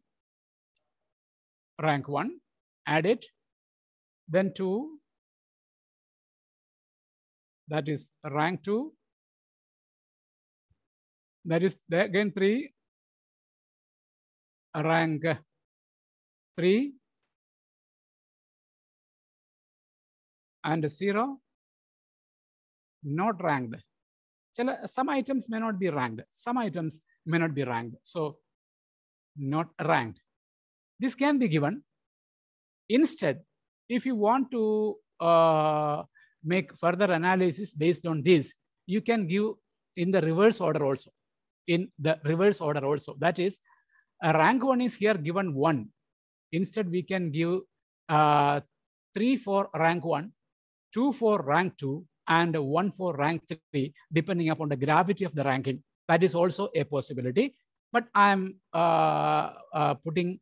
rank one add it then two that is rank two that is again three rank 3 and 0 not ranked. Some items may not be ranked. Some items may not be ranked. So not ranked. This can be given. Instead, if you want to uh, make further analysis based on this, you can give in the reverse order also. In the reverse order also. That is, uh, rank one is here given one. Instead, we can give uh, three for rank one, two for rank two, and one for rank three, depending upon the gravity of the ranking. That is also a possibility. But I'm uh, uh, putting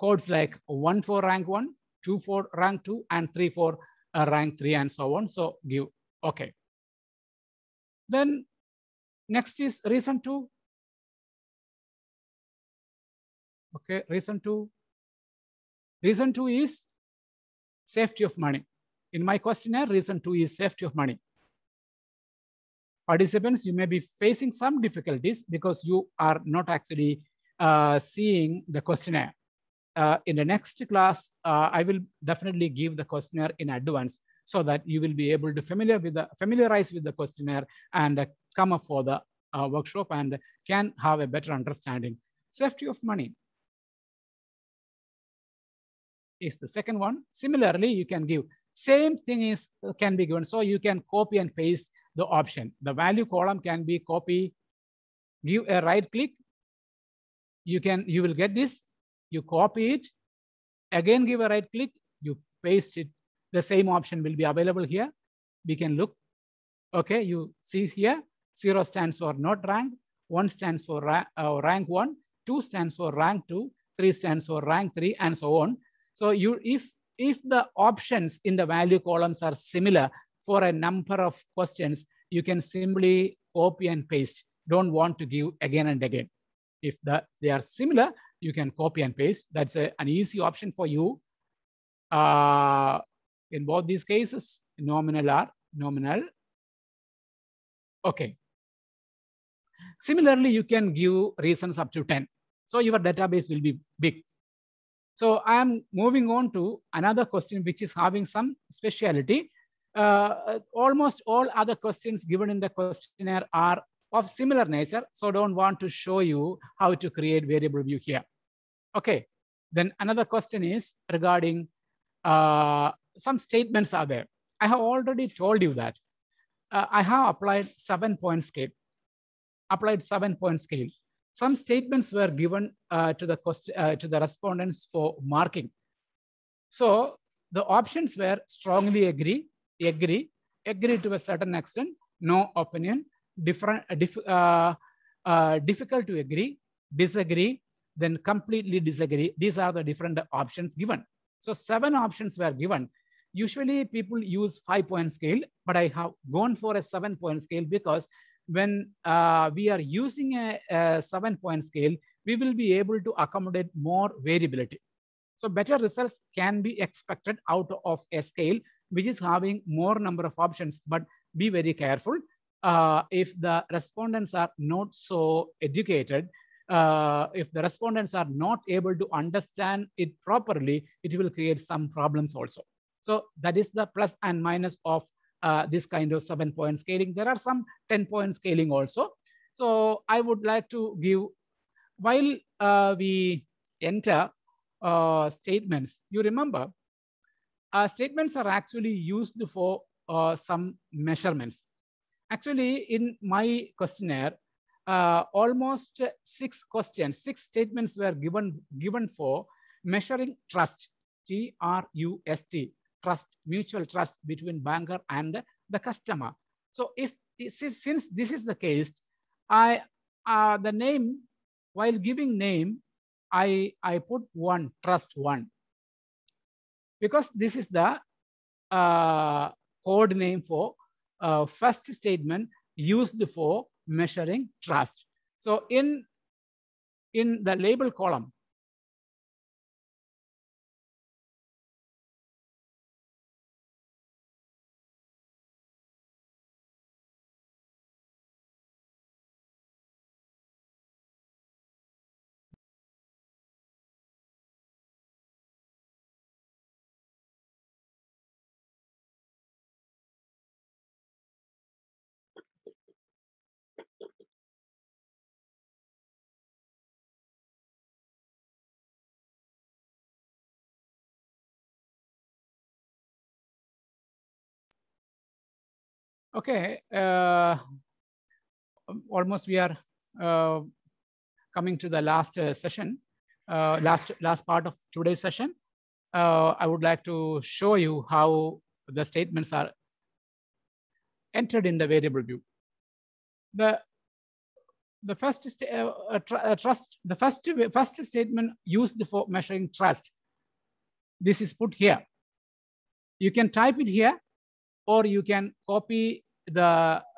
codes like one for rank one, two for rank two, and three for uh, rank three, and so on. So give OK. Then next is reason two. Okay, reason two. Reason two is safety of money. In my questionnaire, reason two is safety of money. Participants, you may be facing some difficulties because you are not actually uh, seeing the questionnaire. Uh, in the next class, uh, I will definitely give the questionnaire in advance so that you will be able to familiar with the, familiarize with the questionnaire and uh, come up for the uh, workshop and can have a better understanding. Safety of money is the second one. Similarly, you can give same thing is uh, can be given. So you can copy and paste the option. The value column can be copy, give a right click. You can, you will get this. You copy it, again give a right click, you paste it. The same option will be available here. We can look. Okay, you see here, zero stands for not rank, one stands for ra uh, rank one, two stands for rank two, three stands for rank three, and so on. So you, if, if the options in the value columns are similar for a number of questions, you can simply copy and paste. Don't want to give again and again. If the, they are similar, you can copy and paste. That's a, an easy option for you. Uh, in both these cases, nominal are nominal. Okay. Similarly, you can give reasons up to 10. So your database will be big. So I'm moving on to another question, which is having some speciality. Uh, uh, almost all other questions given in the questionnaire are of similar nature. So don't want to show you how to create variable view here. Okay, then another question is regarding uh, some statements are there. I have already told you that. Uh, I have applied seven point scale, applied seven point scale some statements were given uh, to, the uh, to the respondents for marking. So the options were strongly agree, agree, agree to a certain extent, no opinion, different, uh, dif uh, uh, difficult to agree, disagree, then completely disagree. These are the different options given. So seven options were given. Usually people use five point scale, but I have gone for a seven point scale because when uh, we are using a, a seven point scale, we will be able to accommodate more variability. So better results can be expected out of a scale, which is having more number of options, but be very careful. Uh, if the respondents are not so educated, uh, if the respondents are not able to understand it properly, it will create some problems also. So that is the plus and minus of uh, this kind of seven point scaling. There are some 10 point scaling also. So I would like to give, while uh, we enter uh, statements, you remember, uh, statements are actually used for uh, some measurements. Actually, in my questionnaire, almost six questions, six statements were given, given for measuring trust, T-R-U-S-T, trust, mutual trust between banker and the, customer. So if since this is the case, I uh, the name while giving name, I I put one trust one because this is the uh, code name for uh, first statement used for measuring trust. So in in the label column, Okay, uh, almost we are uh, coming to the last uh, session, uh, last, last part of today's session. Uh, I would like to show you how the statements are entered in the variable view. The, the first uh, tr trust, the first, first statement used for measuring trust, this is put here. You can type it here or you can copy the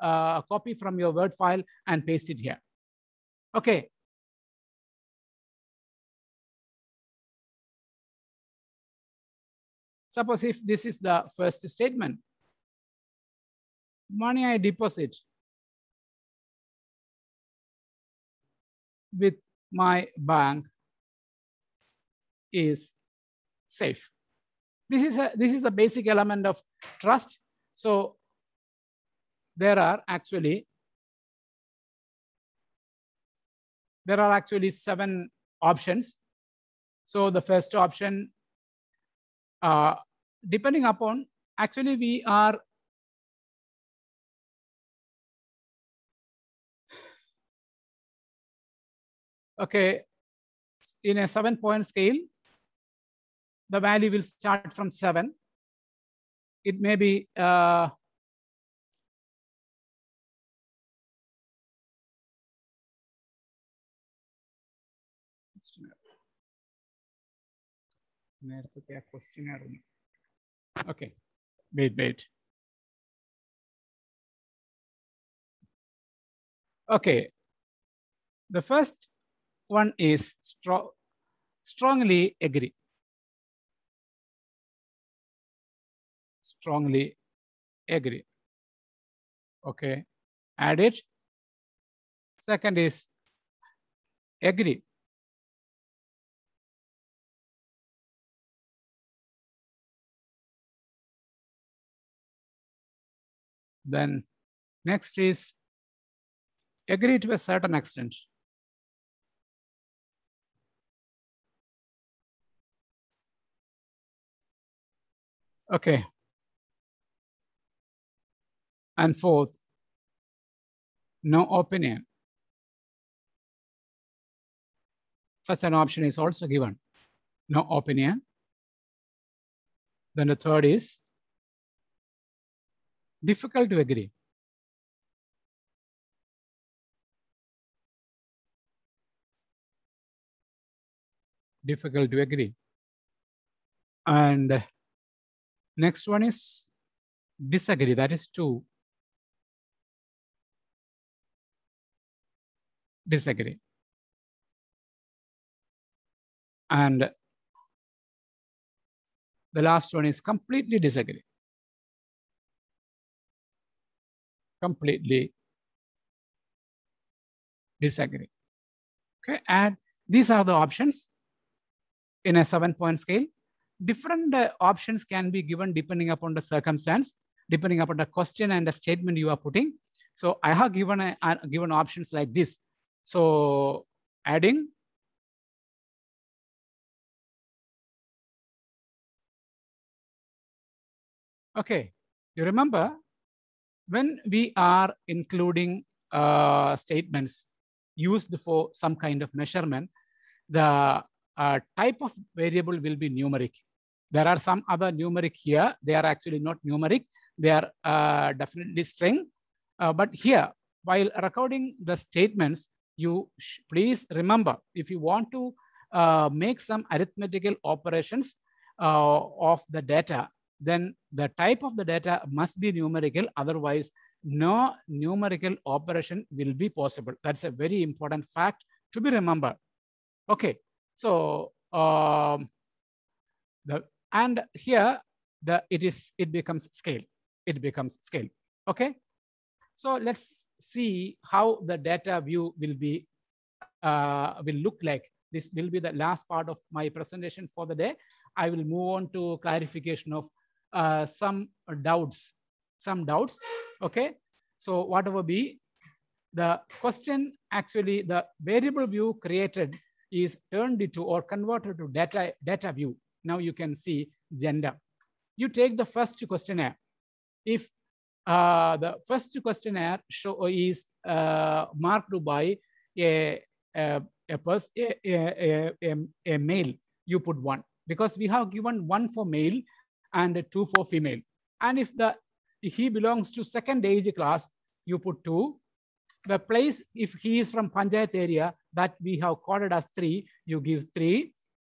uh, copy from your Word file and paste it here. Okay. Suppose if this is the first statement, money I deposit with my bank is safe. This is, a, this is the basic element of trust so there are actually there are actually seven options. So the first option, uh, depending upon, actually we are okay in a seven point scale the value will start from seven it may be uh, okay wait wait okay the first one is strong strongly agree strongly agree. Okay, add it. Second is agree. Then next is agree to a certain extent. Okay, and fourth, no opinion. Such an option is also given. No opinion. Then the third is difficult to agree. Difficult to agree. And next one is disagree, that is two. disagree. And the last one is completely disagree. Completely disagree. Okay, and these are the options in a seven point scale. Different uh, options can be given depending upon the circumstance, depending upon the question and the statement you are putting. So I have given, a, uh, given options like this so adding Okay, you remember when we are including uh, statements used for some kind of measurement, the uh, type of variable will be numeric. There are some other numeric here. They are actually not numeric. They are uh, definitely string. Uh, but here, while recording the statements, you please remember if you want to uh, make some arithmetical operations uh, of the data, then the type of the data must be numerical. Otherwise, no numerical operation will be possible. That's a very important fact to be remembered. Okay, so um, the and here the it is it becomes scale. It becomes scale. Okay, so let's see how the data view will be uh, will look like. This will be the last part of my presentation for the day. I will move on to clarification of uh, some doubts, some doubts, okay? So whatever be, the question actually, the variable view created is turned into or converted to data, data view. Now you can see gender. You take the first questionnaire. If uh, the first questionnaire show uh, is uh, marked by a, a, a, pers- a, a, a, a male. You put one because we have given one for male and two for female. And if the if he belongs to second age class, you put two. The place, if he is from Panjayat area, that we have coded as three, you give three.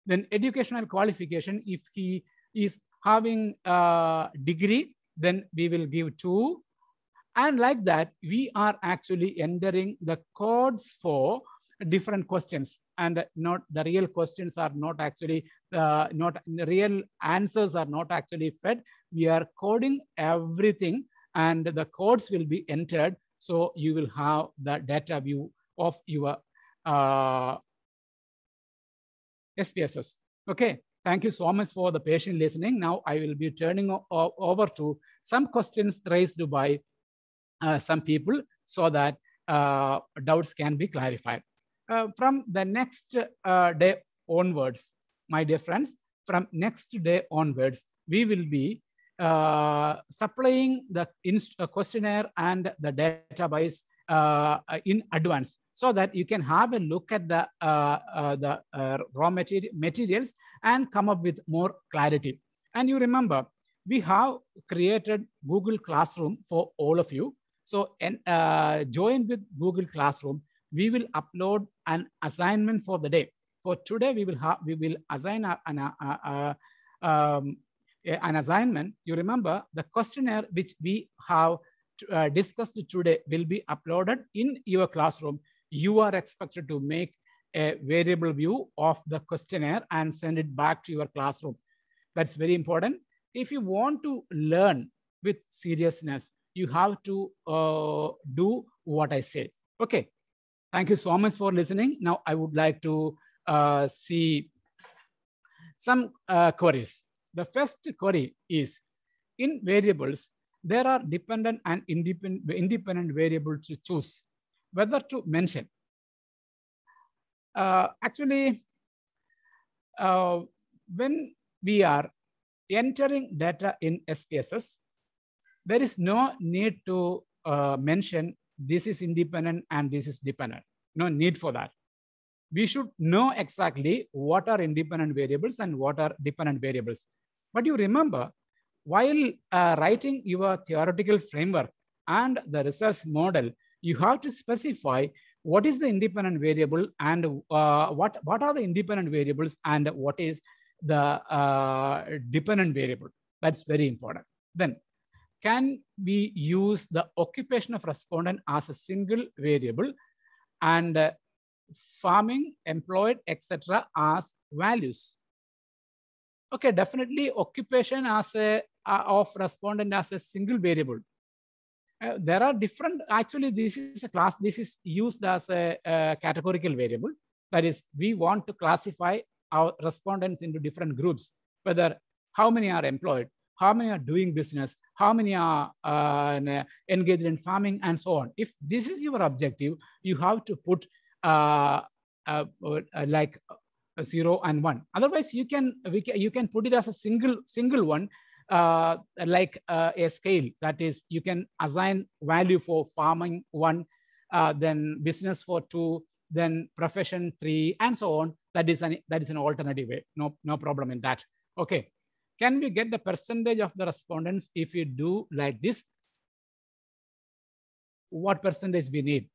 Then educational qualification, if he is having a uh, degree then we will give 2. And like that, we are actually entering the codes for different questions and not the real questions are not actually uh, not real answers are not actually fed we are coding everything and the codes will be entered so you will have the data view of your uh, SPSS okay Thank you so much for the patient listening. Now I will be turning over to some questions raised by uh, some people so that uh, doubts can be clarified. Uh, from the next uh, day onwards, my dear friends, from next day onwards, we will be uh, supplying the uh, questionnaire and the database in advance so that you can have a look at the, the raw materi materials and come up with more clarity. And you remember, we have created Google Classroom for all of you. So and, uh, join with Google Classroom, we will upload an assignment for the day. For today, we will have we will assign a, an, a, a, um, an assignment. You remember the questionnaire which we have uh, discussed today will be uploaded in your classroom. You are expected to make a variable view of the questionnaire and send it back to your classroom. That's very important. If you want to learn with seriousness, you have to uh, do what I say. Okay. Thank you so much for listening. Now I would like to uh, see some uh, queries. The first query is, in variables, there are dependent and independent, independent variables to choose whether to mention uh, actually, uh, when we are entering data in SPSS, there is no need to uh, mention this is independent and this is dependent. No need for that. We should know exactly what are independent variables and what are dependent variables. But you remember, while uh, writing your theoretical framework and the research model, you have to specify what is the independent variable and uh, what, what are the independent variables and what is the uh, dependent variable. That's very important. Then can we use the occupation of respondent as a single variable and uh, farming, employed, etc. as values? Okay, definitely occupation as a, uh, of respondent as a single variable uh, there are different, actually this is a class, this is used as a, a categorical variable. That is, we want to classify our respondents into different groups, whether how many are employed, how many are doing business, how many are uh, engaged in farming, and so on. If this is your objective, you have to put uh, uh, uh like uh, zero and one. Otherwise, you can, we can you can put it as a single single one, uh, like uh, a scale. That is, you can assign value for farming one, uh, then business for two, then profession three, and so on. That is an that is an alternative way. No no problem in that. Okay, can we get the percentage of the respondents if we do like this? What percentage we need?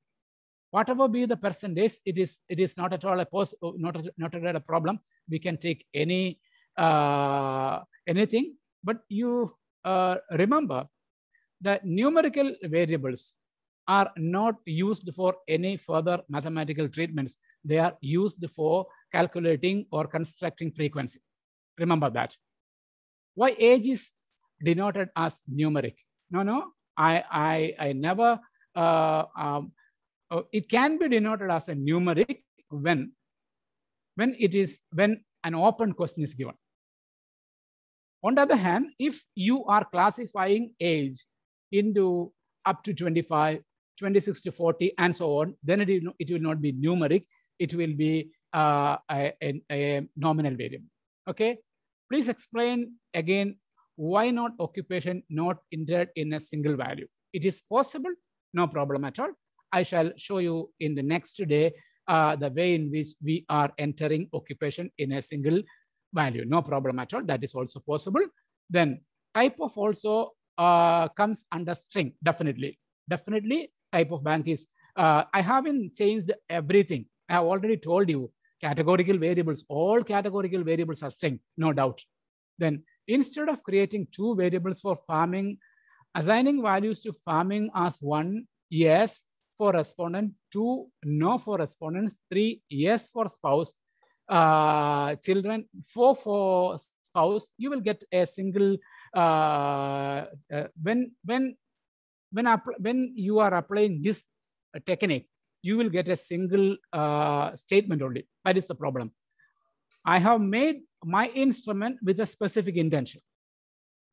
Whatever be the percentage, it is it is not at all a post, not not at all a problem. We can take any uh, anything but you uh, remember that numerical variables are not used for any further mathematical treatments. They are used for calculating or constructing frequency. Remember that. Why age is denoted as numeric? No, no, I, I, I never, uh, um, uh, it can be denoted as a numeric when, when it is, when an open question is given. On the other hand, if you are classifying age into up to 25, 26 to 40, and so on, then it, it will not be numeric. It will be uh, a, a, a nominal variable. Okay. Please explain again why not occupation not entered in a single value. It is possible, no problem at all. I shall show you in the next day uh, the way in which we are entering occupation in a single value. No problem at all. That is also possible. Then type of also uh, comes under string, definitely. Definitely type of bank is, uh, I haven't changed everything. I have already told you categorical variables, all categorical variables are string, no doubt. Then instead of creating two variables for farming, assigning values to farming as one, yes, for respondent, two, no for respondents, three, yes for spouse, uh, children, four for spouse, you will get a single, uh, uh when, when, when, when you are applying this technique, you will get a single uh, statement only. That is the problem. I have made my instrument with a specific intention.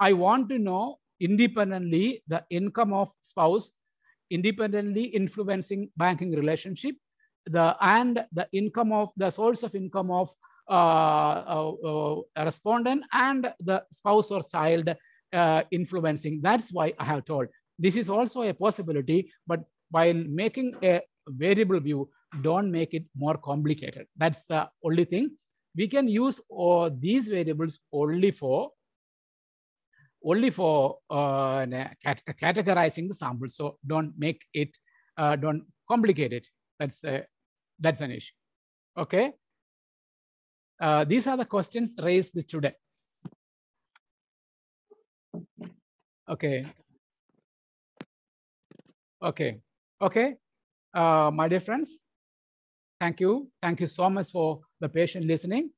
I want to know independently the income of spouse, independently influencing banking relationship, the and the income of the source of income of uh, uh, uh, a respondent and the spouse or child influencing. That's why I have told this is also a possibility, but while making a variable view, don't make it more complicated. That's the only thing. We can use uh, these variables only for only for uh, categorizing the sample. So don't make it, uh, don't complicate it. That's that's an issue. Okay. Uh, these are the questions raised today. Okay. Okay. Okay. Uh, my dear friends, thank you. Thank you so much for the patient listening.